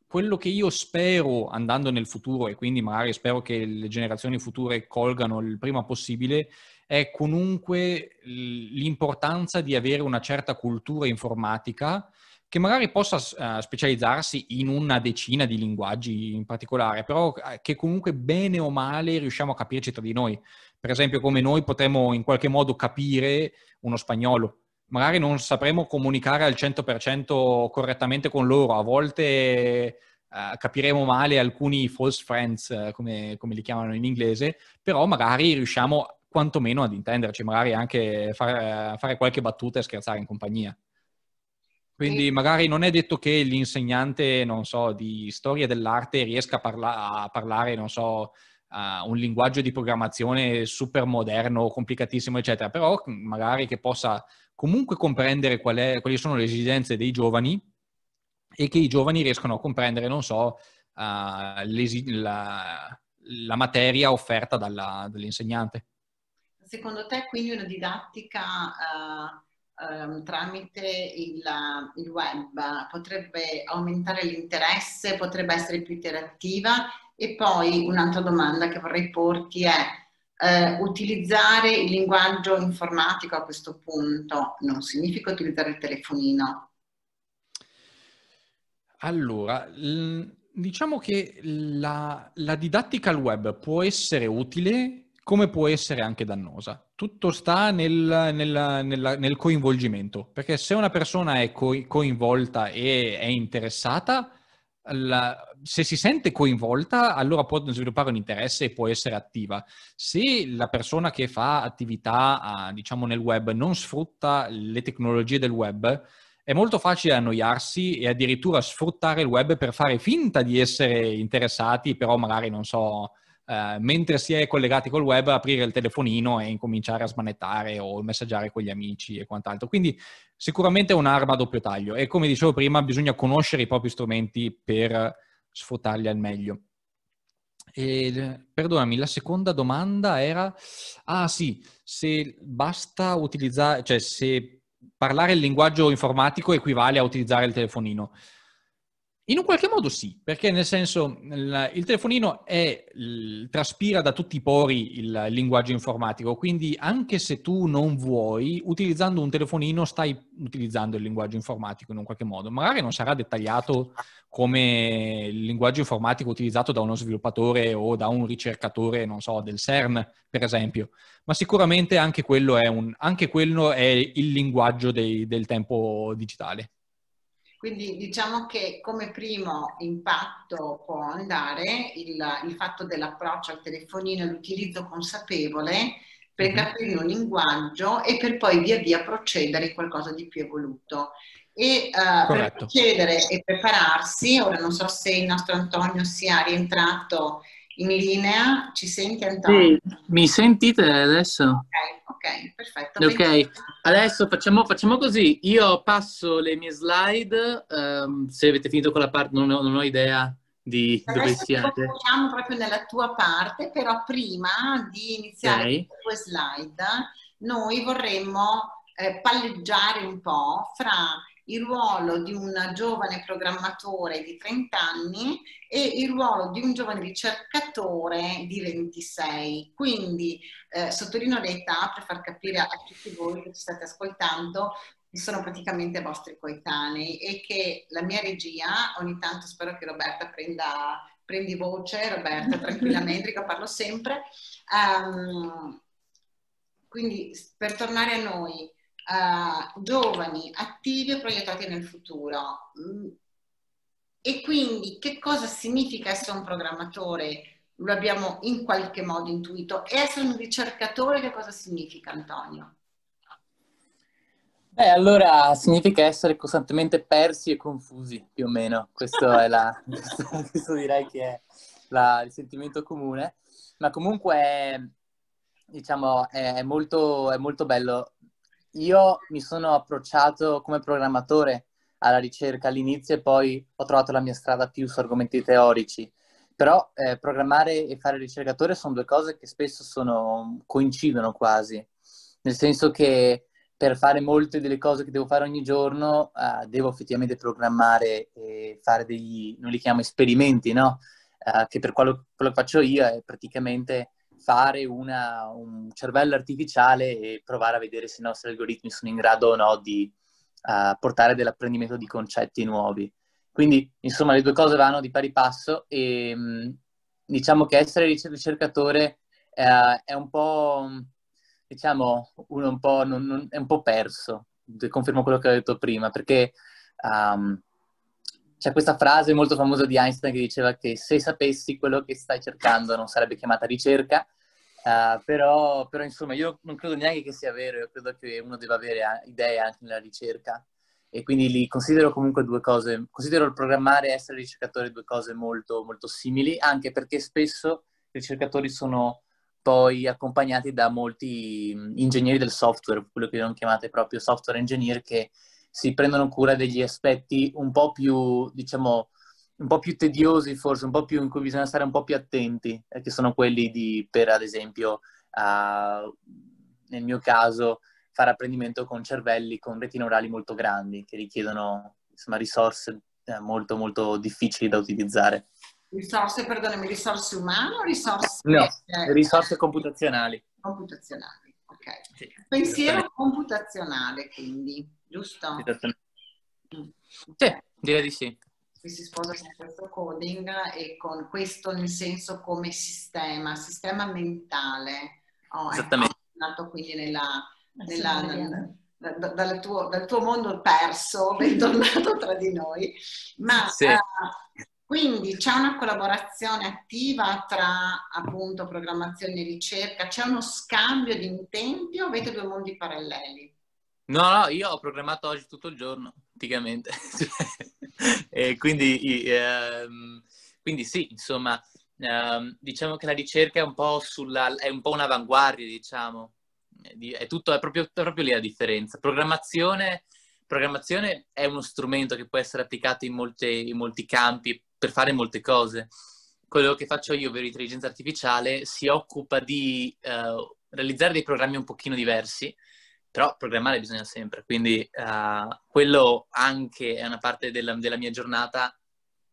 quello che io spero andando nel futuro, e quindi magari spero che le generazioni future colgano il prima possibile, è comunque l'importanza di avere una certa cultura informatica che magari possa eh, specializzarsi in una decina di linguaggi in particolare, però eh, che comunque bene o male riusciamo a capirci tra di noi. Per esempio, come noi potremmo in qualche modo capire uno spagnolo. Magari non sapremo comunicare al 100% correttamente con loro, a volte uh, capiremo male alcuni false friends, come, come li chiamano in inglese, però magari riusciamo quantomeno ad intenderci, magari anche fare, fare qualche battuta e scherzare in compagnia. Quindi magari non è detto che l'insegnante, non so, di storia dell'arte riesca a, parla- a parlare, non so, uh, un linguaggio di programmazione super moderno, complicatissimo, eccetera, però magari che possa comunque comprendere qual è, quali sono le esigenze dei giovani e che i giovani riescano a comprendere, non so, uh, la, la, materia offerta dalla, dall'insegnante secondo te quindi una didattica uh, um, tramite il, il, web potrebbe aumentare l'interesse, potrebbe essere più interattiva? E poi un'altra domanda che vorrei porti è uh, utilizzare il linguaggio informatico a questo punto non significa utilizzare il telefonino? Allora, diciamo che la, la didattica al web può essere utile come può essere anche dannosa. Tutto sta nel, nel, nel, nel coinvolgimento, perché se una persona è co- coinvolta e è interessata, la, se si sente coinvolta, allora può sviluppare un interesse e può essere attiva. Se la persona che fa attività, ah, diciamo, nel web non sfrutta le tecnologie del web, è molto facile annoiarsi e addirittura sfruttare il web per fare finta di essere interessati, però magari, non so, eh, mentre si è collegati col web, aprire il telefonino e incominciare a smanettare o messaggiare con gli amici e quant'altro. Quindi sicuramente è un'arma a doppio taglio e come dicevo prima bisogna conoscere i propri strumenti per sfruttarli al meglio. E, perdonami, la seconda domanda era, ah sì, se basta utilizzare, cioè se parlare il linguaggio informatico equivale a utilizzare il telefonino. In un qualche modo sì, perché nel senso il, telefonino è, traspira da tutti i pori il linguaggio informatico, quindi anche se tu non vuoi, utilizzando un telefonino stai utilizzando il linguaggio informatico in un qualche modo. Magari non sarà dettagliato come il linguaggio informatico utilizzato da uno sviluppatore o da un ricercatore, non so, del CERN, per esempio, ma sicuramente anche quello è, un, anche quello è il linguaggio dei, del tempo digitale. Quindi diciamo che come primo impatto può andare il, il fatto dell'approccio al telefonino e l'utilizzo consapevole per mhm. capire un linguaggio e per poi via via procedere in qualcosa di più evoluto. E uh, per procedere e prepararsi, ora non so se il nostro Antonio sia rientrato in linea, ci senti Antonio? Sì, mi sentite adesso? Ok ok, perfetto. Ok, adesso facciamo, facciamo, così, io passo le mie slide, um, se avete finito quella parte non, non ho idea di Adesso dove siate. Adesso proprio nella tua parte, però prima di iniziare okay. le tue slide, noi vorremmo eh, palleggiare un po' fra il ruolo di un giovane programmatore di 30 anni e il ruolo di un giovane ricercatore di 26. Quindi eh, sottolineo l'età per far capire a tutti voi che ci state ascoltando che sono praticamente vostri coetanei e che la mia regia, ogni tanto spero che Roberta prenda, prendi voce, Roberta [laughs] tranquillamente, che parlo sempre. Um, quindi per tornare a noi, uh, giovani, attivi e proiettati nel futuro. Mm, e quindi che cosa significa essere un programmatore? Lo abbiamo in qualche modo intuito. E Essere un ricercatore che cosa significa, Antonio? Beh, allora significa essere costantemente persi e confusi, più o meno. Questo, è la, [laughs] questo direi che è la, il sentimento comune. Ma comunque, diciamo, è molto, è molto bello. Io mi sono approcciato come programmatore alla ricerca all'inizio e poi ho trovato la mia strada più su argomenti teorici. Però eh, programmare e fare ricercatore sono due cose che spesso sono, coincidono quasi, nel senso che per fare molte delle cose che devo fare ogni giorno eh, devo effettivamente programmare e fare degli, noi li chiamo esperimenti, no? Eh, che per quello, quello, che faccio io è praticamente fare una, un cervello artificiale e provare a vedere se i nostri algoritmi sono in grado o no di, a portare dell'apprendimento di concetti nuovi. Quindi, insomma, le due cose vanno di pari passo e mm, diciamo che essere ricercatore eh, è un po', diciamo, uno un po', non, non, è un po' perso, confermo quello che ho detto prima, perché um, c'è questa frase molto famosa di Einstein che diceva che se sapessi quello che stai cercando non sarebbe chiamata ricerca, Uh, però, però, insomma io non credo neanche che sia vero, io credo che uno debba avere idee anche nella ricerca e quindi li considero comunque due cose, considero il programmare e essere ricercatore due cose molto, molto simili, anche perché spesso i ricercatori sono poi accompagnati da molti mm, ingegneri del software, quello che non chiamate proprio software engineer, che si prendono cura degli aspetti un po' più, diciamo, un po' più tediosi forse, un po' più in cui bisogna stare un po' più attenti, eh, che sono quelli di, per ad esempio, uh, nel mio caso, fare apprendimento con cervelli con retine orali molto grandi, che richiedono insomma, risorse eh, molto molto difficili da utilizzare. Risorse, perdonami, risorse umane o risorse? No, eh, risorse computazionali. Computazionali, ok. Sì, Pensiero computazionale, quindi, giusto? Mm, sì, direi di sì qui si sposa con questo coding e con questo nel senso come sistema, sistema mentale. Oh, ecco, Esattamente. Nato quindi nella, nella, nella da, dal, tuo, dal, tuo, mondo perso, [laughs] bentornato tra di noi. Ma sì. uh, quindi c'è una collaborazione attiva tra appunto programmazione e ricerca, c'è uno scambio di intenti o avete due mondi paralleli? No, no, io ho programmato oggi tutto il giorno praticamente. [laughs] [laughs] e quindi, ehm, quindi, sì, insomma, ehm, diciamo che la ricerca è un po', sulla, è un po un'avanguardia, diciamo. È, tutto, è proprio, proprio lì la differenza. Programmazione, programmazione è uno strumento che può essere applicato in, molte, in molti campi per fare molte cose. Quello che faccio io, ovvero intelligenza artificiale, si occupa di uh, realizzare dei programmi un pochino diversi, però programmare bisogna sempre, quindi uh, quello anche è una parte della, della, mia giornata,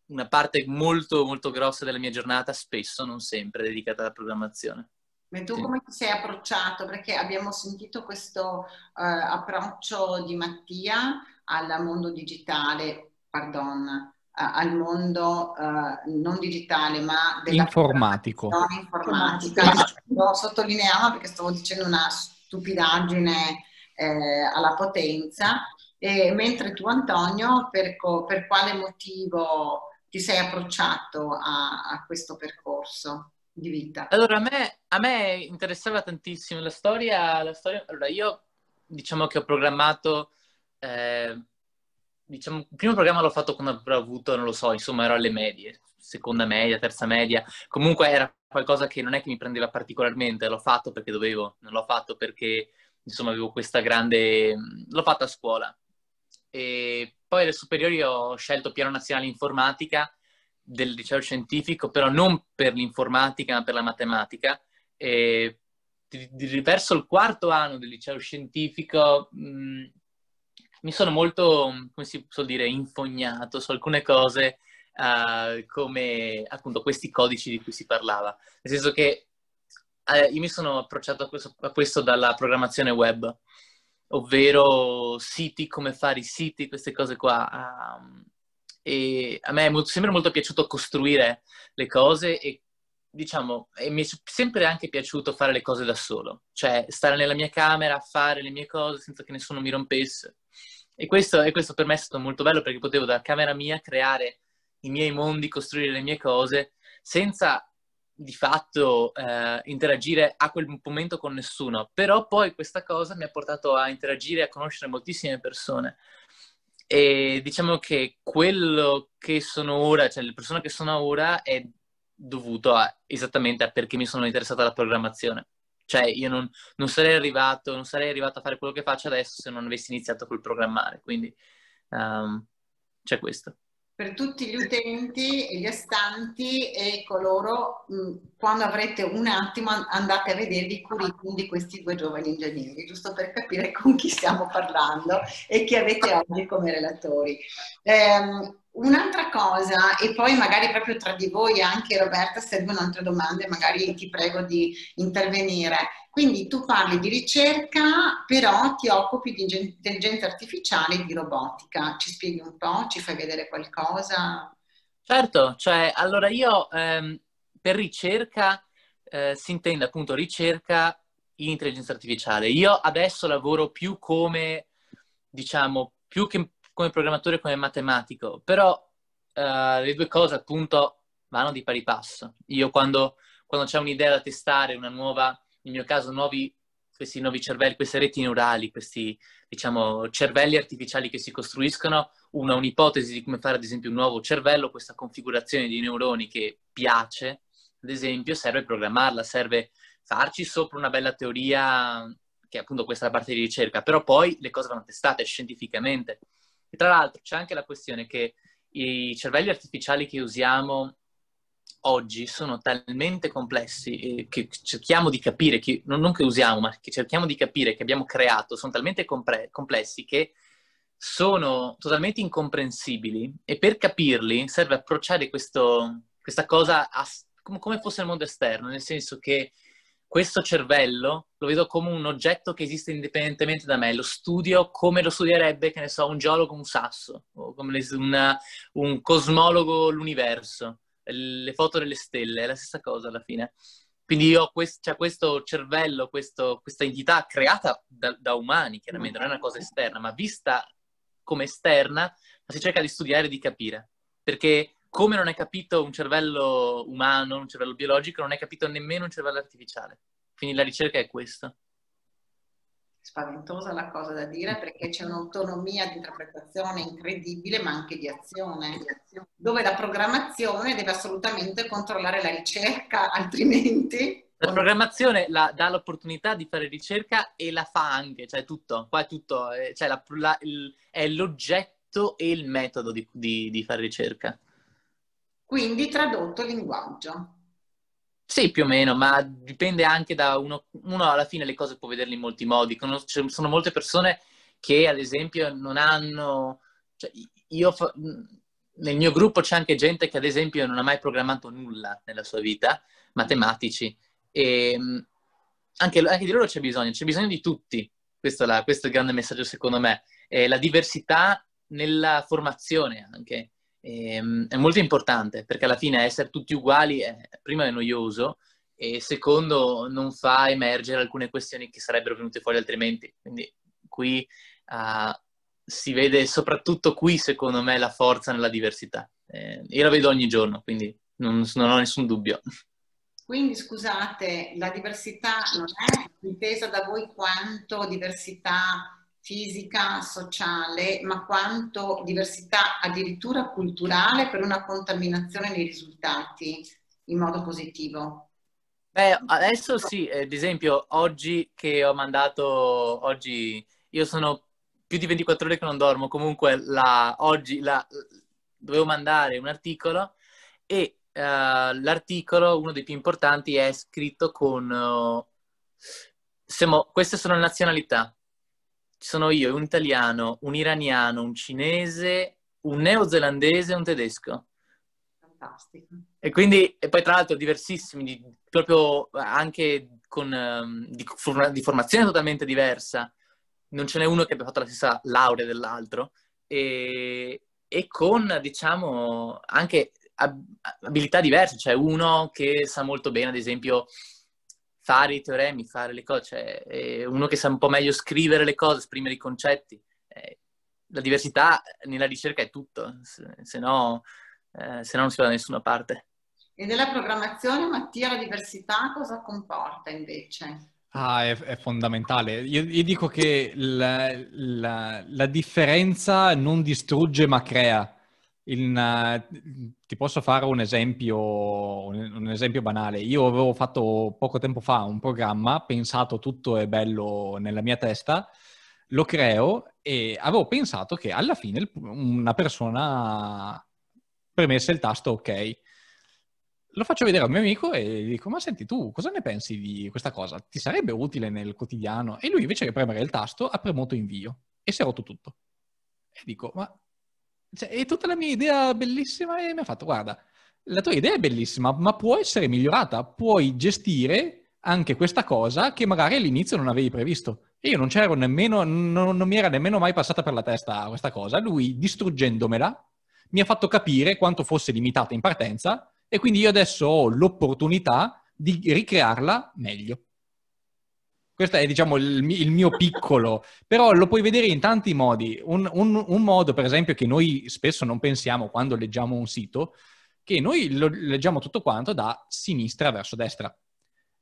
una parte molto molto grossa della mia giornata, spesso, non sempre, dedicata alla programmazione. Ma tu come ti sei approcciato? Perché abbiamo sentito questo uh, approccio di Mattia al mondo digitale, pardon, eh, al mondo uh, non digitale ma della informatico. informatica. Lo sottolineava perché stavo dicendo una stupidaggine eh, alla potenza, e, mentre tu Antonio per, co- per, quale motivo ti sei approcciato a, a questo percorso? Di vita. Allora, a me, a me interessava tantissimo la storia, la storia. Allora, io diciamo che ho programmato eh, diciamo, il primo programma l'ho fatto quando avrò avuto, non lo so, insomma ero alle medie, seconda media, terza media, comunque era qualcosa che non è che mi prendeva particolarmente, l'ho fatto perché dovevo, non l'ho fatto perché insomma avevo questa grande... l'ho fatto a scuola. E poi alle superiori ho scelto piano nazionale informatica del liceo scientifico, però non per l'informatica ma per la matematica. E verso il quarto anno del liceo scientifico mh, mm, mi sono molto, come si può dire, infognato su alcune cose uh, come appunto questi codici di cui si parlava. Nel senso che uh, io mi sono approcciato a questo, a questo, dalla programmazione web, ovvero siti, come fare i siti, queste cose qua. Um, e a me è molto, sempre molto piaciuto costruire le cose e diciamo, e mi è sempre anche piaciuto fare le cose da solo, cioè stare nella mia camera, a fare le mie cose senza che nessuno mi rompesse. E questo, e questo per me è stato molto bello perché potevo da camera mia creare i miei mondi, costruire le mie cose, senza di fatto eh, interagire a quel momento con nessuno. Però poi questa cosa mi ha portato a interagire e a conoscere moltissime persone. E diciamo che quello che sono ora, cioè le persone che sono ora, è dovuto a, esattamente a perché mi sono interessata alla programmazione. Cioè, io non, non, sarei arrivato, non sarei arrivato a fare quello che faccio adesso se non avessi iniziato col programmare. Quindi um, c'è questo per tutti gli utenti e gli astanti e coloro, mm, quando avrete un attimo andate a vedervi i curriculum di questi due giovani ingegneri, giusto per capire con chi stiamo parlando e chi avete oggi come relatori. Um, Un'altra cosa, e poi magari proprio tra di voi anche Roberta, se servono altre domande, magari ti prego di intervenire. Quindi tu parli di ricerca, però ti occupi di intelligenza artificiale e di robotica. Ci spieghi un po', ci fai vedere qualcosa? Certo, cioè, allora io ehm, per ricerca eh, si intende appunto ricerca in intelligenza artificiale. Io adesso lavoro più come, diciamo, più che come programmatore, come matematico, però eh, le due cose appunto vanno di pari passo. Io quando, quando c'è un'idea da testare, una nuova nel mio caso nuovi, questi nuovi cervelli, queste reti neurali, questi diciamo, cervelli artificiali che si costruiscono, una un'ipotesi di come fare ad esempio un nuovo cervello, questa configurazione di neuroni che piace, ad esempio, serve programmarla, serve farci sopra una bella teoria, che è appunto questa parte di ricerca, però poi le cose vanno testate scientificamente. E tra l'altro c'è anche la questione che i cervelli artificiali che usiamo oggi sono talmente complessi eh, che cerchiamo di capire, che, non, che usiamo, ma che cerchiamo di capire, che abbiamo creato, sono talmente compre- complessi che sono totalmente incomprensibili e per capirli serve approcciare questo, questa cosa a, come fosse il mondo esterno, nel senso che questo cervello lo vedo come un oggetto che esiste indipendentemente da me, lo studio come lo studierebbe, che ne so, un geologo un sasso, o come un cosmologo l'universo le foto delle stelle, è la stessa cosa alla fine. Quindi ho quest- cioè questo cervello, questo, questa entità creata da, da, umani, chiaramente, non è una cosa esterna, ma vista come esterna, si cerca di studiare e di capire. Perché come non è capito un cervello umano, un cervello biologico, non è capito nemmeno un cervello artificiale. Quindi la ricerca è questa spaventosa la cosa da dire mm. perché c'è un'autonomia di interpretazione incredibile ma anche di azione dove la programmazione deve assolutamente controllare la ricerca [laughs] altrimenti la programmazione la, dà l'opportunità di fare ricerca e la fa anche cioè tutto qua è tutto eh, cioè la, la, il, è l'oggetto e il metodo di, di, di fare ricerca quindi tradotto linguaggio sì, più o meno, ma dipende anche da uno. Uno alla fine le cose può vederle in molti modi. Ci sono molte persone che, ad esempio, non hanno. Cioè, io fa... Nel mio gruppo c'è anche gente che, ad esempio, non ha mai programmato nulla nella sua vita, matematici. E ehm, anche, anche di loro c'è bisogno, c'è bisogno di tutti. Questo, là, questo è il grande messaggio, secondo me. È la diversità nella formazione anche e, ehm, è molto importante perché alla fine essere tutti uguali è, prima è noioso e secondo non fa emergere alcune questioni che sarebbero venute fuori altrimenti. Quindi qui uh, si vede soprattutto qui secondo me la forza nella diversità. Eh, io la vedo ogni giorno, quindi non, non ho nessun dubbio. Quindi scusate, la diversità non è intesa da voi quanto diversità fisica, sociale, ma quanto diversità addirittura culturale per una contaminazione dei risultati in modo positivo. Beh, adesso sì, eh, ad esempio oggi che ho mandato, oggi io sono più di 24 ore che non dormo, comunque la, oggi la, dovevo mandare un articolo e uh, l'articolo, uno dei più importanti, è scritto con... Uh, siamo, queste sono le nazionalità, sono io, un italiano, un iraniano, un cinese, un neozelandese e un tedesco. Fantastico. E quindi, e poi tra l'altro diversissimi, di, proprio anche con, um, di, di, formazione totalmente diversa. Non ce n'è uno che abbia fatto la stessa laurea dell'altro. E, e con, diciamo, anche ab- abilità diverse. Cioè uno che sa molto bene, ad esempio, fare i teoremi, fare le cose, cioè, uno che sa un po' meglio scrivere le cose, esprimere i concetti. la diversità nella ricerca è tutto, se, no, eh, se no non si va da nessuna parte. E nella programmazione, Mattia, la diversità cosa comporta invece? Ah, è, è fondamentale. Io, io, dico che la, la, la differenza non distrugge ma crea. In, eh, ti posso fare un esempio, un esempio, banale. Io avevo fatto poco tempo fa un programma, pensato tutto è bello nella mia testa, lo creo e avevo pensato che alla fine una persona premesse il tasto ok. Lo faccio vedere a un mio amico e gli dico, ma senti tu, cosa ne pensi di questa cosa? Ti sarebbe utile nel quotidiano? E lui invece che premere il tasto ha premuto invio e si è rotto tutto. E dico, ma cioè, è tutta la mia idea bellissima e mi ha fatto, guarda, la tua idea è bellissima, ma può essere migliorata, puoi gestire anche questa cosa che magari all'inizio non avevi previsto. E io non c'ero nemmeno, non, non mi era nemmeno mai passata per la testa questa cosa. Lui, distruggendomela, mi ha fatto capire quanto fosse limitata in partenza e quindi io adesso ho l'opportunità di ricrearla meglio. Questo è diciamo il, il, mio piccolo, però lo puoi vedere in tanti modi. Un, un, un, modo, per esempio, che noi spesso non pensiamo quando leggiamo un sito, che noi lo leggiamo tutto quanto da sinistra verso destra.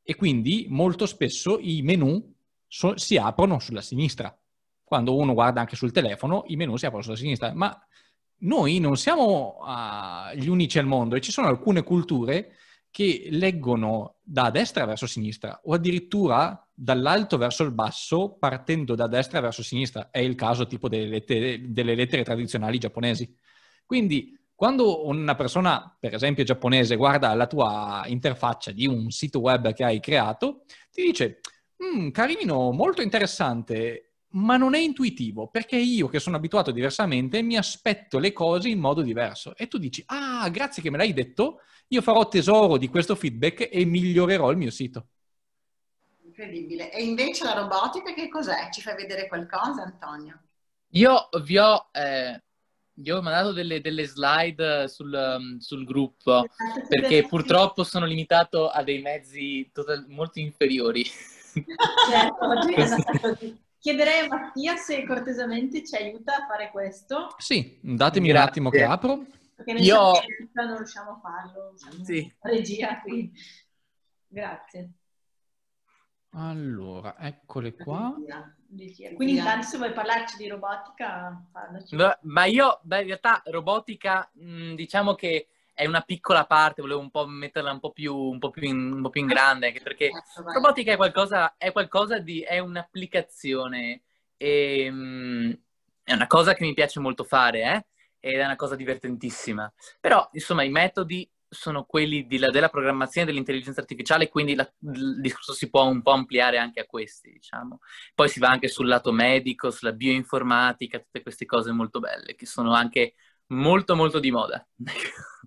E quindi molto spesso i menu so, si aprono sulla sinistra. Quando uno guarda anche sul telefono, i menu si aprono sulla sinistra. Ma noi non siamo uh, gli unici al mondo e ci sono alcune culture che leggono da destra verso sinistra o addirittura dall'alto verso il basso partendo da destra verso sinistra. È il caso tipo delle lettere, delle lettere tradizionali giapponesi. Quindi quando una persona, per esempio giapponese, guarda la tua interfaccia di un sito web che hai creato, ti dice, mm, carino, molto interessante, ma non è intuitivo perché io che sono abituato diversamente mi aspetto le cose in modo diverso e tu dici ah grazie che me l'hai detto io farò tesoro di questo feedback e migliorerò il mio sito incredibile e invece la robotica che cos'è? ci fai vedere qualcosa Antonio? io vi ho eh, vi ho mandato delle, delle slide sul, um, sul gruppo perché purtroppo sono limitato a dei mezzi total, molto inferiori certo, oggi è una [laughs] Chiederei a Mattia se cortesemente ci aiuta a fare questo. Sì, datemi un attimo che apro. Perché noi Io... non riusciamo a farlo, sì. regia qui. Grazie. Allora, eccole qua. Quindi intanto se vuoi parlarci di robotica, parlaci. Ma io, beh, in realtà robotica, mm, diciamo che è una piccola parte, volevo un po' metterla un po' più, un po più, in, un po più in, grande, anche perché certo, robotica è qualcosa, è qualcosa di, è un'applicazione, e, ehm, è una cosa che mi piace molto fare, eh? ed è una cosa divertentissima. Però, insomma, i metodi sono quelli la, della programmazione dell'intelligenza artificiale, quindi la, il discorso si può un po' ampliare anche a questi, diciamo. Poi si va anche sul lato medico, sulla bioinformatica, tutte queste cose molto belle, che sono anche molto, molto di moda. [laughs]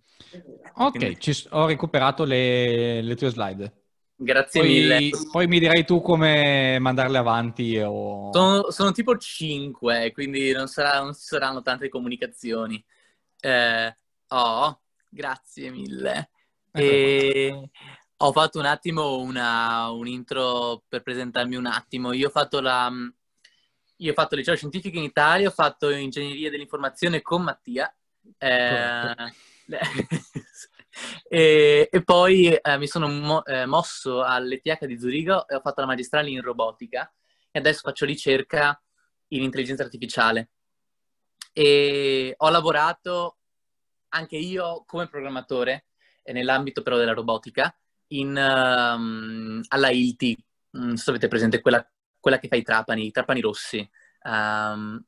Ok, Quindi... ci, ho recuperato le, le, tue slide. Grazie poi, mille. Poi mi direi tu come mandarle avanti. O... Sono, sono, tipo 5, quindi non, sarà, non, ci saranno tante comunicazioni. Eh, oh, grazie mille. Eh, e... Ho fatto un attimo una, un intro per presentarmi un attimo. Io ho fatto la, io ho fatto liceo scientifico in Italia, ho fatto ingegneria dell'informazione con Mattia. Eh, e, eh, [laughs] eh, e, poi eh, mi sono mo- eh, mosso all'ETH di Zurigo e ho fatto la magistrale in robotica e adesso faccio ricerca in intelligenza artificiale. E ho lavorato anche io come programmatore eh, nell'ambito però della robotica in, um, alla ILT, non mm, so se avete presente, quella, quella che fa i trapani, i trapani rossi. Um,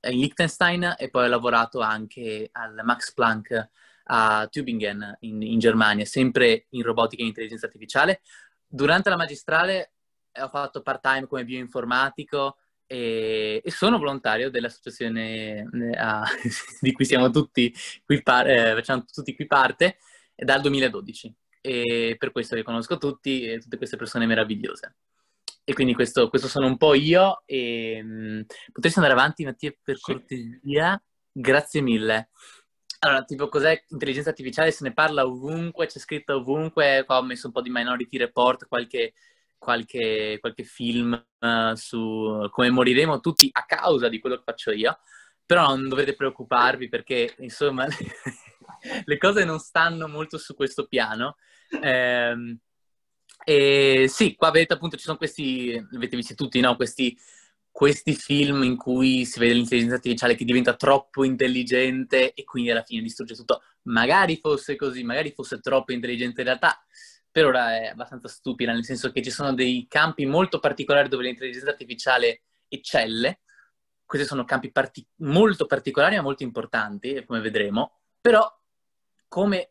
in eh, Liechtenstein e poi ho lavorato anche al Max Planck a Tübingen in, in Germania, sempre in robotica e intelligenza artificiale. Durante la magistrale eh, ho fatto part-time come bioinformatico e, e sono volontario dell'associazione eh, a, [laughs] di cui siamo tutti qui, par- eh, facciamo tutti qui parte dal 2012 e per questo le conosco tutti e tutte queste persone meravigliose. E quindi questo, questo, sono un po' io. E, mm, potresti andare avanti, Mattia, per sì. cortesia? Grazie mille. Allora, tipo, cos'è intelligenza artificiale? Se ne parla ovunque, c'è scritto ovunque. Qua ho messo un po' di Minority Report, qualche, qualche, qualche film uh, su come moriremo tutti a causa di quello che faccio io. Però non dovete preoccuparvi perché, insomma, [laughs] le cose non stanno molto su questo piano. Eh, e sì, qua vedete appunto ci sono questi, avete visto tutti, no? questi, questi, film in cui si vede l'intelligenza artificiale che diventa troppo intelligente e quindi alla fine distrugge tutto. Magari fosse così, magari fosse troppo intelligente in realtà, per ora è abbastanza stupida, nel senso che ci sono dei campi molto particolari dove l'intelligenza artificiale eccelle. Questi sono campi parti- molto particolari ma molto importanti, come vedremo, però come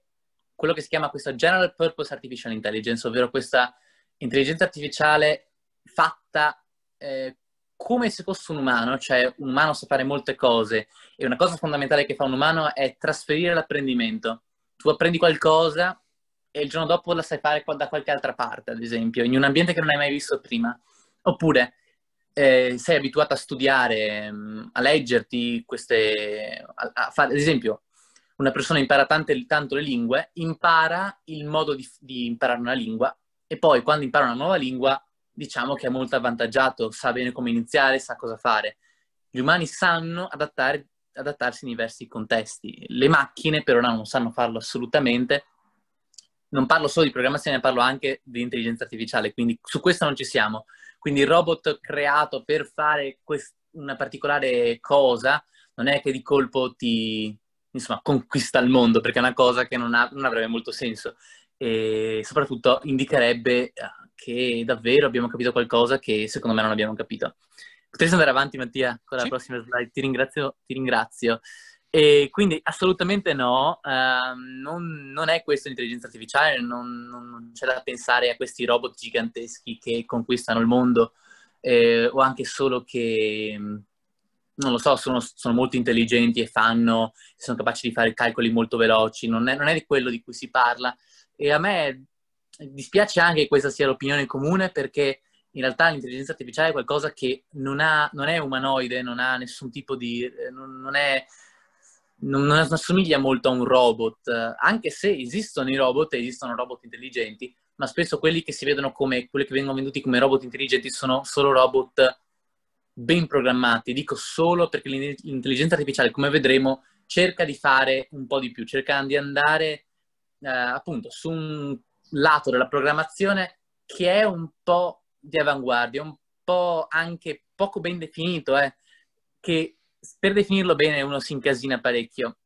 quello che si chiama questa General Purpose Artificial Intelligence, ovvero questa intelligenza artificiale fatta eh, come se fosse un umano, cioè un umano sa fare molte cose e una cosa fondamentale che fa un umano è trasferire l'apprendimento. Tu apprendi qualcosa e il giorno dopo la sai fare da qualche altra parte, ad esempio, in un ambiente che non hai mai visto prima. Oppure eh, sei abituato a studiare, mm, a leggerti queste... A, a fare, ad esempio, una persona impara tante, tanto le lingue, impara il modo di, di imparare una lingua e poi quando impara una nuova lingua diciamo che è molto avvantaggiato, sa bene come iniziare, sa cosa fare. Gli umani sanno adattare, adattarsi in diversi contesti. Le macchine per ora non sanno farlo assolutamente. Non parlo solo di programmazione, parlo anche di intelligenza artificiale, quindi su questo non ci siamo. Quindi il robot creato per fare quest- una particolare cosa non è che di colpo ti, insomma, conquista il mondo, perché è una cosa che non, ha, non avrebbe molto senso e soprattutto indicherebbe eh, che davvero abbiamo capito qualcosa che secondo me non abbiamo capito. Potresti andare avanti, Mattia, con la sì. prossima slide? Ti ringrazio. Ti ringrazio. E quindi assolutamente no, uh, non, non, è questo l'intelligenza artificiale, non, non, c'è da pensare a questi robot giganteschi che conquistano il mondo eh, o anche solo che non lo so, sono, sono, molto intelligenti e fanno, sono capaci di fare calcoli molto veloci, non è, non è quello di cui si parla. E a me dispiace anche che questa sia l'opinione comune perché in realtà l'intelligenza artificiale è qualcosa che non, ha, non è umanoide, non ha nessun tipo di... Eh, non, non è... Non, non, assomiglia molto a un robot, anche se esistono i robot esistono robot intelligenti, ma spesso quelli che si vedono come quelli che vengono venduti come robot intelligenti sono solo robot ben programmati, dico solo perché l'intelligenza artificiale, come vedremo, cerca di fare un po' di più, cerca di andare eh, appunto su un lato della programmazione che è un po' di avanguardia, un po' anche poco ben definito, eh, che per definirlo bene uno si incasina parecchio.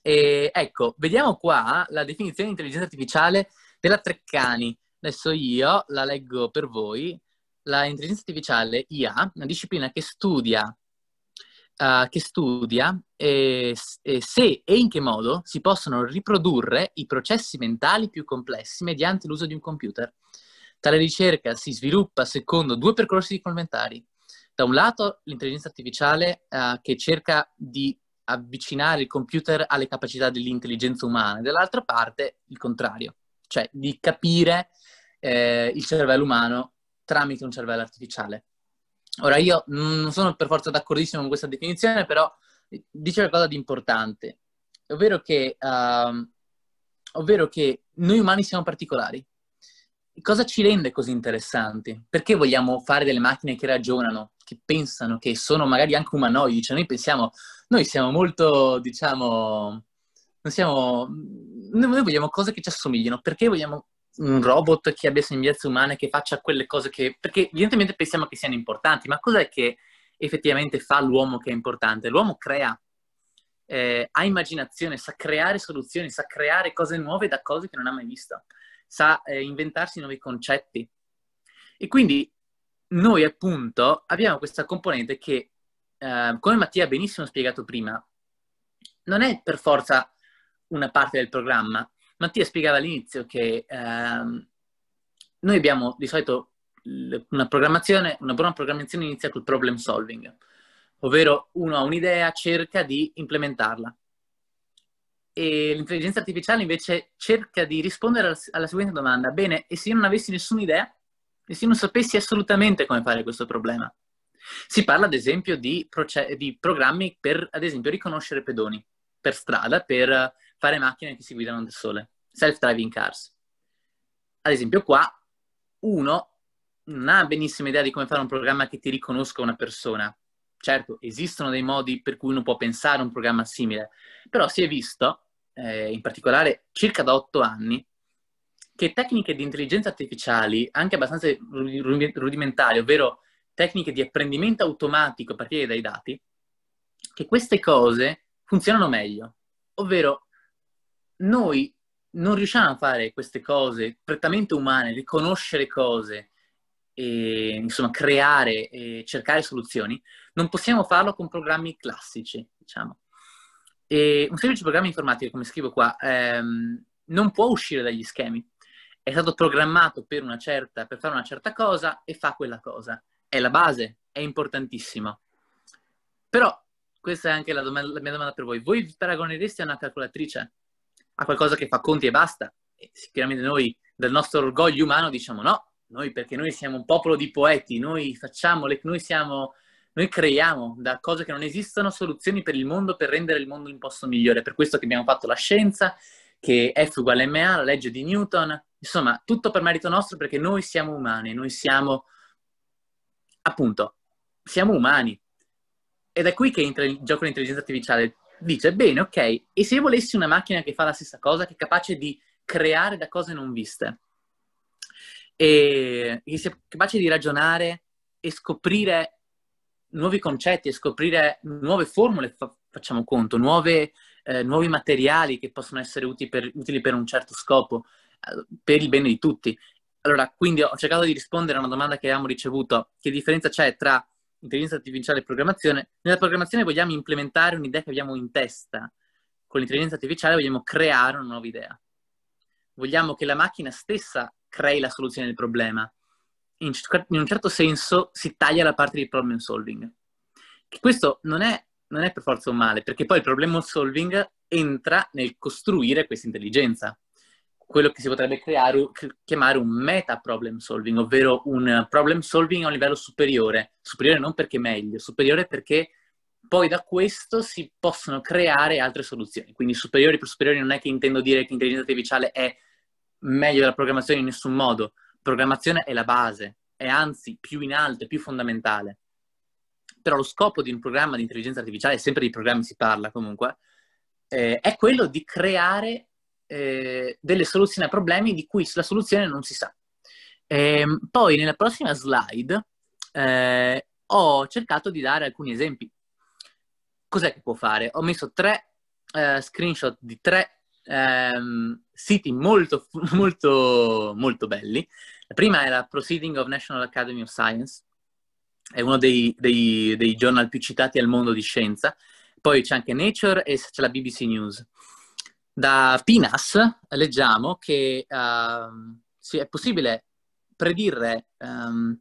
E, ecco, vediamo qua la definizione di intelligenza artificiale della Treccani. Adesso io la leggo per voi l'intelligenza artificiale IA, una disciplina che studia, uh, che studia e, e se e in che modo si possono riprodurre i processi mentali più complessi mediante l'uso di un computer. Tale ricerca si sviluppa secondo due percorsi complementari. Da un lato l'intelligenza artificiale uh, che cerca di avvicinare il computer alle capacità dell'intelligenza umana, dall'altra parte il contrario, cioè di capire eh, il cervello umano tramite un cervello artificiale. Ora, io non sono per forza d'accordissimo con questa definizione, però dice qualcosa di importante, ovvero che, uh, ovvero che noi umani siamo particolari. Cosa ci rende così interessanti? Perché vogliamo fare delle macchine che ragionano, che pensano, che sono magari anche umanoidi? Cioè noi pensiamo, noi siamo molto, diciamo, non siamo, noi vogliamo cose che ci assomigliano, perché vogliamo un robot che abbia sembianze umane, che faccia quelle cose che... Perché evidentemente pensiamo che siano importanti, ma cos'è che effettivamente fa l'uomo che è importante? L'uomo crea, eh, ha immaginazione, sa creare soluzioni, sa creare cose nuove da cose che non ha mai visto, sa eh, inventarsi nuovi concetti. E quindi noi appunto abbiamo questa componente che, eh, come Mattia ha benissimo spiegato prima, non è per forza una parte del programma, Mattia spiegava all'inizio che ehm, noi abbiamo di solito una programmazione, una buona programmazione inizia col problem solving, ovvero uno ha un'idea, cerca di implementarla. E l'intelligenza artificiale invece cerca di rispondere alla, seguente domanda, bene, e se io non avessi nessuna idea? E se io non sapessi assolutamente come fare questo problema? Si parla ad esempio di, di programmi per, ad esempio, riconoscere pedoni per strada, per fare macchine che si guidano da sole, self-driving cars. Ad esempio qua, uno non ha benissimo idea di come fare un programma che ti riconosca una persona. Certo, esistono dei modi per cui uno può pensare a un programma simile, però si è visto, eh, in particolare circa da otto anni, che tecniche di intelligenza artificiale, anche abbastanza rudimentali, ovvero tecniche di apprendimento automatico a partire dai dati, che queste cose funzionano meglio. Ovvero noi non riusciamo a fare queste cose prettamente umane, riconoscere cose, e, insomma, creare e cercare soluzioni, non possiamo farlo con programmi classici, diciamo. E un semplice programma informatico, come scrivo qua, ehm, non può uscire dagli schemi. È stato programmato per, una certa, per fare una certa cosa e fa quella cosa. È la base, è importantissimo. Però questa è anche la, domanda, la mia domanda per voi. Voi vi paragonereste a una calcolatrice? a qualcosa che fa conti e basta. E sicuramente noi, dal nostro orgoglio umano, diciamo no, noi perché noi siamo un popolo di poeti, noi facciamo, le, noi, siamo, noi creiamo da cose che non esistono soluzioni per il mondo per rendere il mondo un posto migliore. Per questo che abbiamo fatto la scienza, che F uguale MA, la legge di Newton, insomma, tutto per merito nostro perché noi siamo umani, noi siamo, appunto, siamo umani. Ed è qui che entra il gioco dell'intelligenza artificiale dice, bene, ok, e se io volessi una macchina che fa la stessa cosa, che è capace di creare da cose non viste, e che sia capace di ragionare e scoprire nuovi concetti, e scoprire nuove formule, fa- facciamo conto, nuove, eh, nuovi materiali che possono essere utili per, utili per un certo scopo, eh, per il bene di tutti. Allora, quindi ho cercato di rispondere a una domanda che abbiamo ricevuto, che differenza c'è tra intelligenza artificiale e programmazione, nella programmazione vogliamo implementare un'idea che abbiamo in testa, con l'intelligenza artificiale vogliamo creare una nuova idea. Vogliamo che la macchina stessa crei la soluzione del problema. In, un certo senso si taglia la parte di problem solving. Che questo non è, non è per forza un male, perché poi il problem solving entra nel costruire questa intelligenza quello che si potrebbe creare, chiamare un meta problem solving, ovvero un problem solving a un livello superiore, superiore non perché meglio, superiore perché poi da questo si possono creare altre soluzioni. Quindi superiore per superiore non è che intendo dire che l'intelligenza artificiale è meglio della programmazione in nessun modo. Programmazione è la base, è anzi più in alto, è più fondamentale. Però lo scopo di un programma di intelligenza artificiale, sempre di programmi si parla comunque, eh, è quello di creare eh, delle soluzioni a problemi di cui la soluzione non si sa. Eh, poi nella prossima slide eh, ho cercato di dare alcuni esempi. Cos'è che può fare? Ho messo tre eh, screenshot di tre ehm, siti molto, [laughs] molto, molto belli. La prima è la Proceeding of National Academy of Science, è uno dei, dei, dei journal più citati al mondo di scienza. Poi c'è anche Nature e c'è la BBC News. Da Pinas leggiamo che uh, sì, è possibile predire um,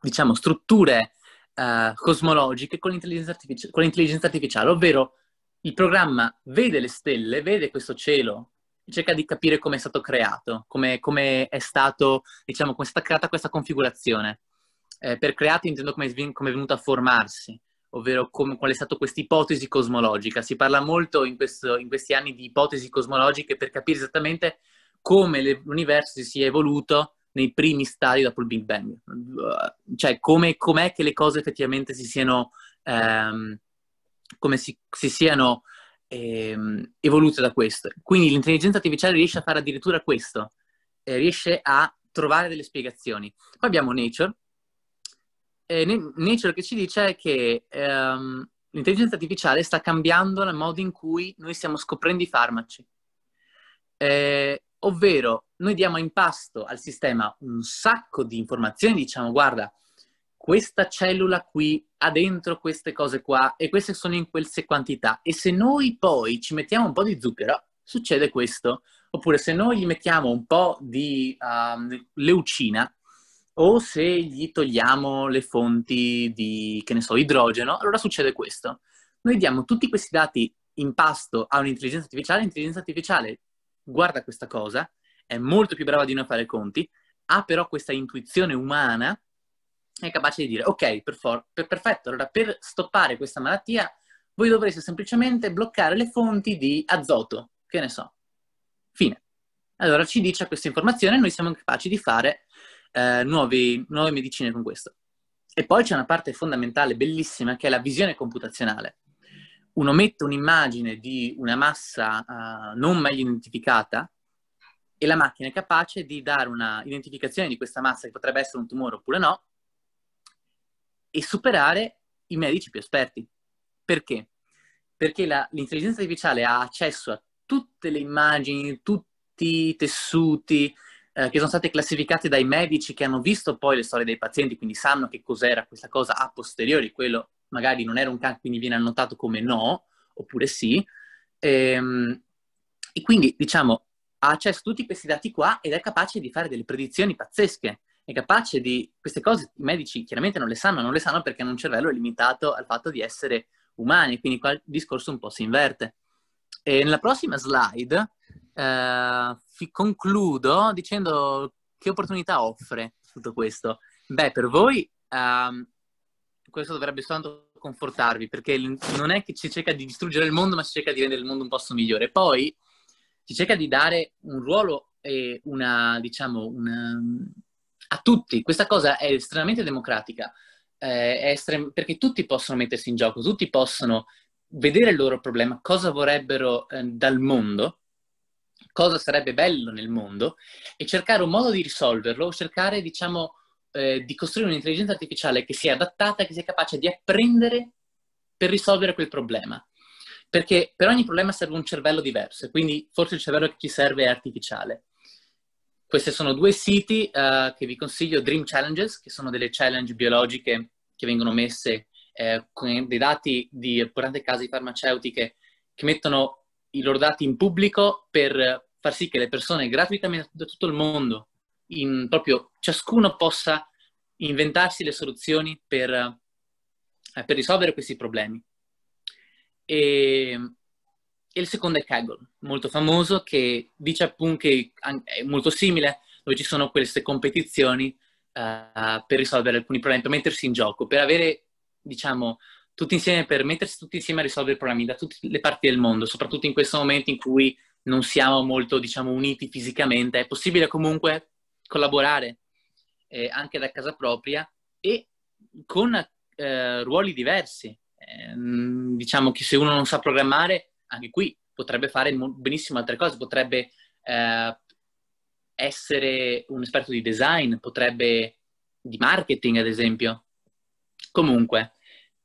diciamo, strutture uh, cosmologiche con l'intelligenza, artifici- con l'intelligenza artificiale, ovvero il programma vede le stelle, vede questo cielo cerca di capire come è stato creato, come, come è stato, diciamo, come è stata creata questa configurazione. Eh, per creato intendo come, è venuta a formarsi ovvero come, qual è stata questa ipotesi cosmologica. Si parla molto in, questo, in, questi anni di ipotesi cosmologiche per capire esattamente come l'universo si è evoluto nei primi stadi dopo il Big Bang, cioè come, com'è che le cose effettivamente si siano, ehm, si, si siano ehm, evolute da questo. Quindi l'intelligenza artificiale riesce a fare addirittura questo, eh, riesce a trovare delle spiegazioni. Poi abbiamo Nature, eh, Nature che ci dice che ehm, l'intelligenza artificiale sta cambiando il modo in cui noi stiamo scoprendo i farmaci. Eh, ovvero, noi diamo in pasto al sistema un sacco di informazioni, diciamo, guarda, questa cellula qui ha dentro queste cose qua e queste sono in queste quantità. E se noi poi ci mettiamo un po' di zucchero, succede questo. Oppure se noi gli mettiamo un po' di uh, leucina, o se gli togliamo le fonti di, che ne so, idrogeno, allora succede questo. Noi diamo tutti questi dati in pasto a un'intelligenza artificiale, l'intelligenza artificiale guarda questa cosa, è molto più brava di noi a fare conti, ha però questa intuizione umana, è capace di dire, ok, per for- per perfetto, allora per stoppare questa malattia voi dovreste semplicemente bloccare le fonti di azoto, che ne so. Fine. Allora ci dice questa informazione, noi siamo capaci di fare eh, nuovi, nuove medicine con questo. E poi c'è una parte fondamentale, bellissima, che è la visione computazionale. Uno mette un'immagine di una massa uh, non meglio identificata e la macchina è capace di dare una identificazione di questa massa che potrebbe essere un tumore oppure no e superare i medici più esperti. Perché? Perché la, l'intelligenza artificiale ha accesso a tutte le immagini, tutti i tessuti, eh, che sono state classificate dai medici che hanno visto poi le storie dei pazienti, quindi sanno che cos'era questa cosa a posteriori, quello magari non era un cancro, quindi viene annotato come no, oppure sì. Ehm, e quindi, diciamo, ha accesso a tutti questi dati qua ed è capace di fare delle predizioni pazzesche. È capace di... Queste cose i medici chiaramente non le sanno, non le sanno perché hanno un cervello limitato al fatto di essere umani, quindi qua il discorso un po' si inverte. E nella prossima slide eh, concludo dicendo che opportunità offre tutto questo. Beh, per voi um, questo dovrebbe soltanto confortarvi, perché non è che si cerca di distruggere il mondo, ma si cerca di rendere il mondo un posto migliore. Poi si cerca di dare un ruolo e una, diciamo, una, a tutti. Questa cosa è estremamente democratica, eh, è estrem- perché tutti possono mettersi in gioco, tutti possono vedere il loro problema, cosa vorrebbero eh, dal mondo cosa sarebbe bello nel mondo e cercare un modo di risolverlo, cercare, diciamo, eh, di costruire un'intelligenza artificiale che sia adattata, che sia capace di apprendere per risolvere quel problema. Perché per ogni problema serve un cervello diverso, e quindi forse il cervello che ci serve è artificiale. Questi sono due siti uh, che vi consiglio, Dream Challenges, che sono delle challenge biologiche che vengono messe eh, con dei dati di importanti casi farmaceutiche che mettono i loro dati in pubblico per far sì che le persone gratuitamente da tutto il mondo, in, proprio ciascuno possa inventarsi le soluzioni per, eh, per risolvere questi problemi. E, e il secondo è Kaggle, molto famoso, che dice appunto che è molto simile, dove ci sono queste competizioni uh, per risolvere alcuni problemi, per mettersi in gioco, per avere, diciamo, tutti insieme per mettersi tutti insieme a risolvere i problemi da tutte le parti del mondo, soprattutto in questo momento in cui non siamo molto, diciamo, uniti fisicamente, è possibile comunque collaborare eh, anche da casa propria e con eh, ruoli diversi. Eh, diciamo che se uno non sa programmare, anche qui potrebbe fare benissimo altre cose, potrebbe eh, essere un esperto di design, potrebbe di marketing, ad esempio. Comunque,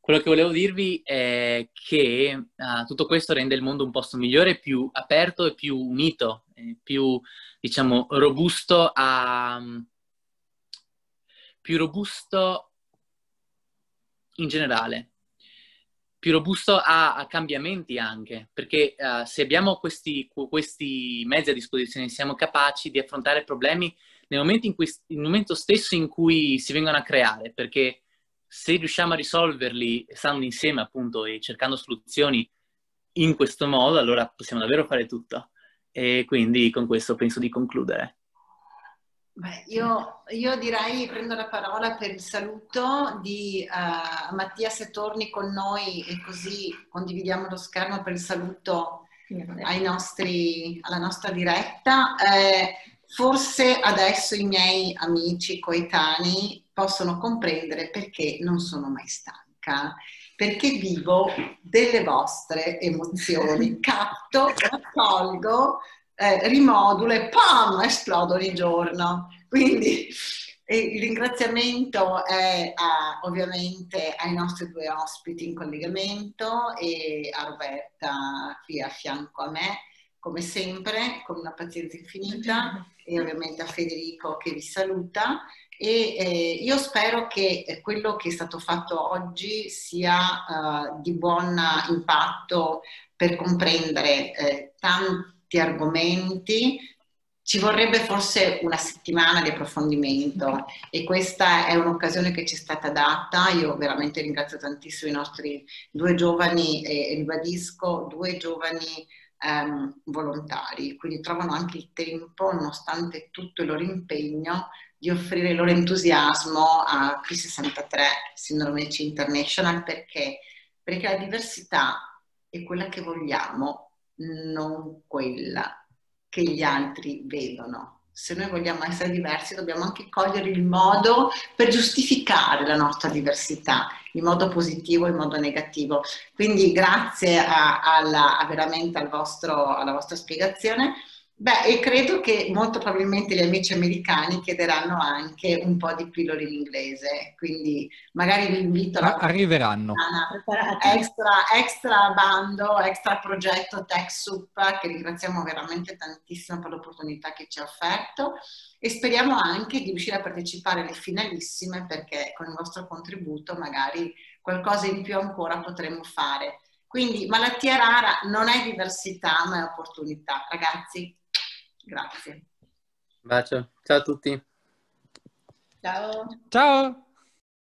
quello che volevo dirvi è che uh, tutto questo rende il mondo un posto migliore, più aperto e più unito, e più, diciamo, robusto a... più robusto in generale, più robusto a, a cambiamenti anche, perché uh, se abbiamo questi, questi, mezzi a disposizione siamo capaci di affrontare problemi nel momento, in cui, nel momento stesso in cui si vengono a creare, perché se riusciamo a risolverli stando insieme appunto e cercando soluzioni in questo modo, allora possiamo davvero fare tutto. E quindi con questo penso di concludere. Beh, io, io, direi, prendo la parola per il saluto di uh, Mattia se torni con noi e così condividiamo lo schermo per il saluto nostri, alla nostra diretta. Eh, forse adesso i miei amici coetanei possono comprendere perché non sono mai stanca, perché vivo delle vostre emozioni, [laughs] capto, raccolgo, eh, rimodulo e pam, esplodo ogni giorno. Quindi il ringraziamento è a, eh, ovviamente ai nostri due ospiti in collegamento e a Roberta qui a fianco a me, come sempre, con una pazienza infinita, e ovviamente a Federico che vi saluta. E eh, io spero che eh, quello che è stato fatto oggi sia uh, di buon impatto per comprendere eh, tanti argomenti. Ci vorrebbe forse una settimana di approfondimento e questa è un'occasione che ci è stata data. Io veramente ringrazio tantissimo i nostri due giovani, e ribadisco, due giovani ehm, volontari, quindi trovano anche il tempo, nonostante tutto il loro impegno, di offrire il loro entusiasmo a P63 Sindrome C International perché? perché la diversità è quella che vogliamo, non quella che gli altri vedono. Se noi vogliamo essere diversi dobbiamo anche cogliere il modo per giustificare la nostra diversità, in modo positivo e in modo negativo. Quindi grazie a, alla, a veramente al vostro, alla vostra spiegazione. Beh, e credo che molto probabilmente gli amici americani chiederanno anche un po' di pillole in inglese, quindi magari vi invito a... Ah, arriveranno. Extra, extra bando, extra progetto TechSoup, che ringraziamo veramente tantissimo per l'opportunità che ci ha offerto e speriamo anche di riuscire a partecipare alle finalissime perché con il vostro contributo magari qualcosa in più ancora potremo fare. Quindi malattia rara non è diversità ma è opportunità, ragazzi. Grazie. bacio. Ciao a tutti. Ciao. Ciao.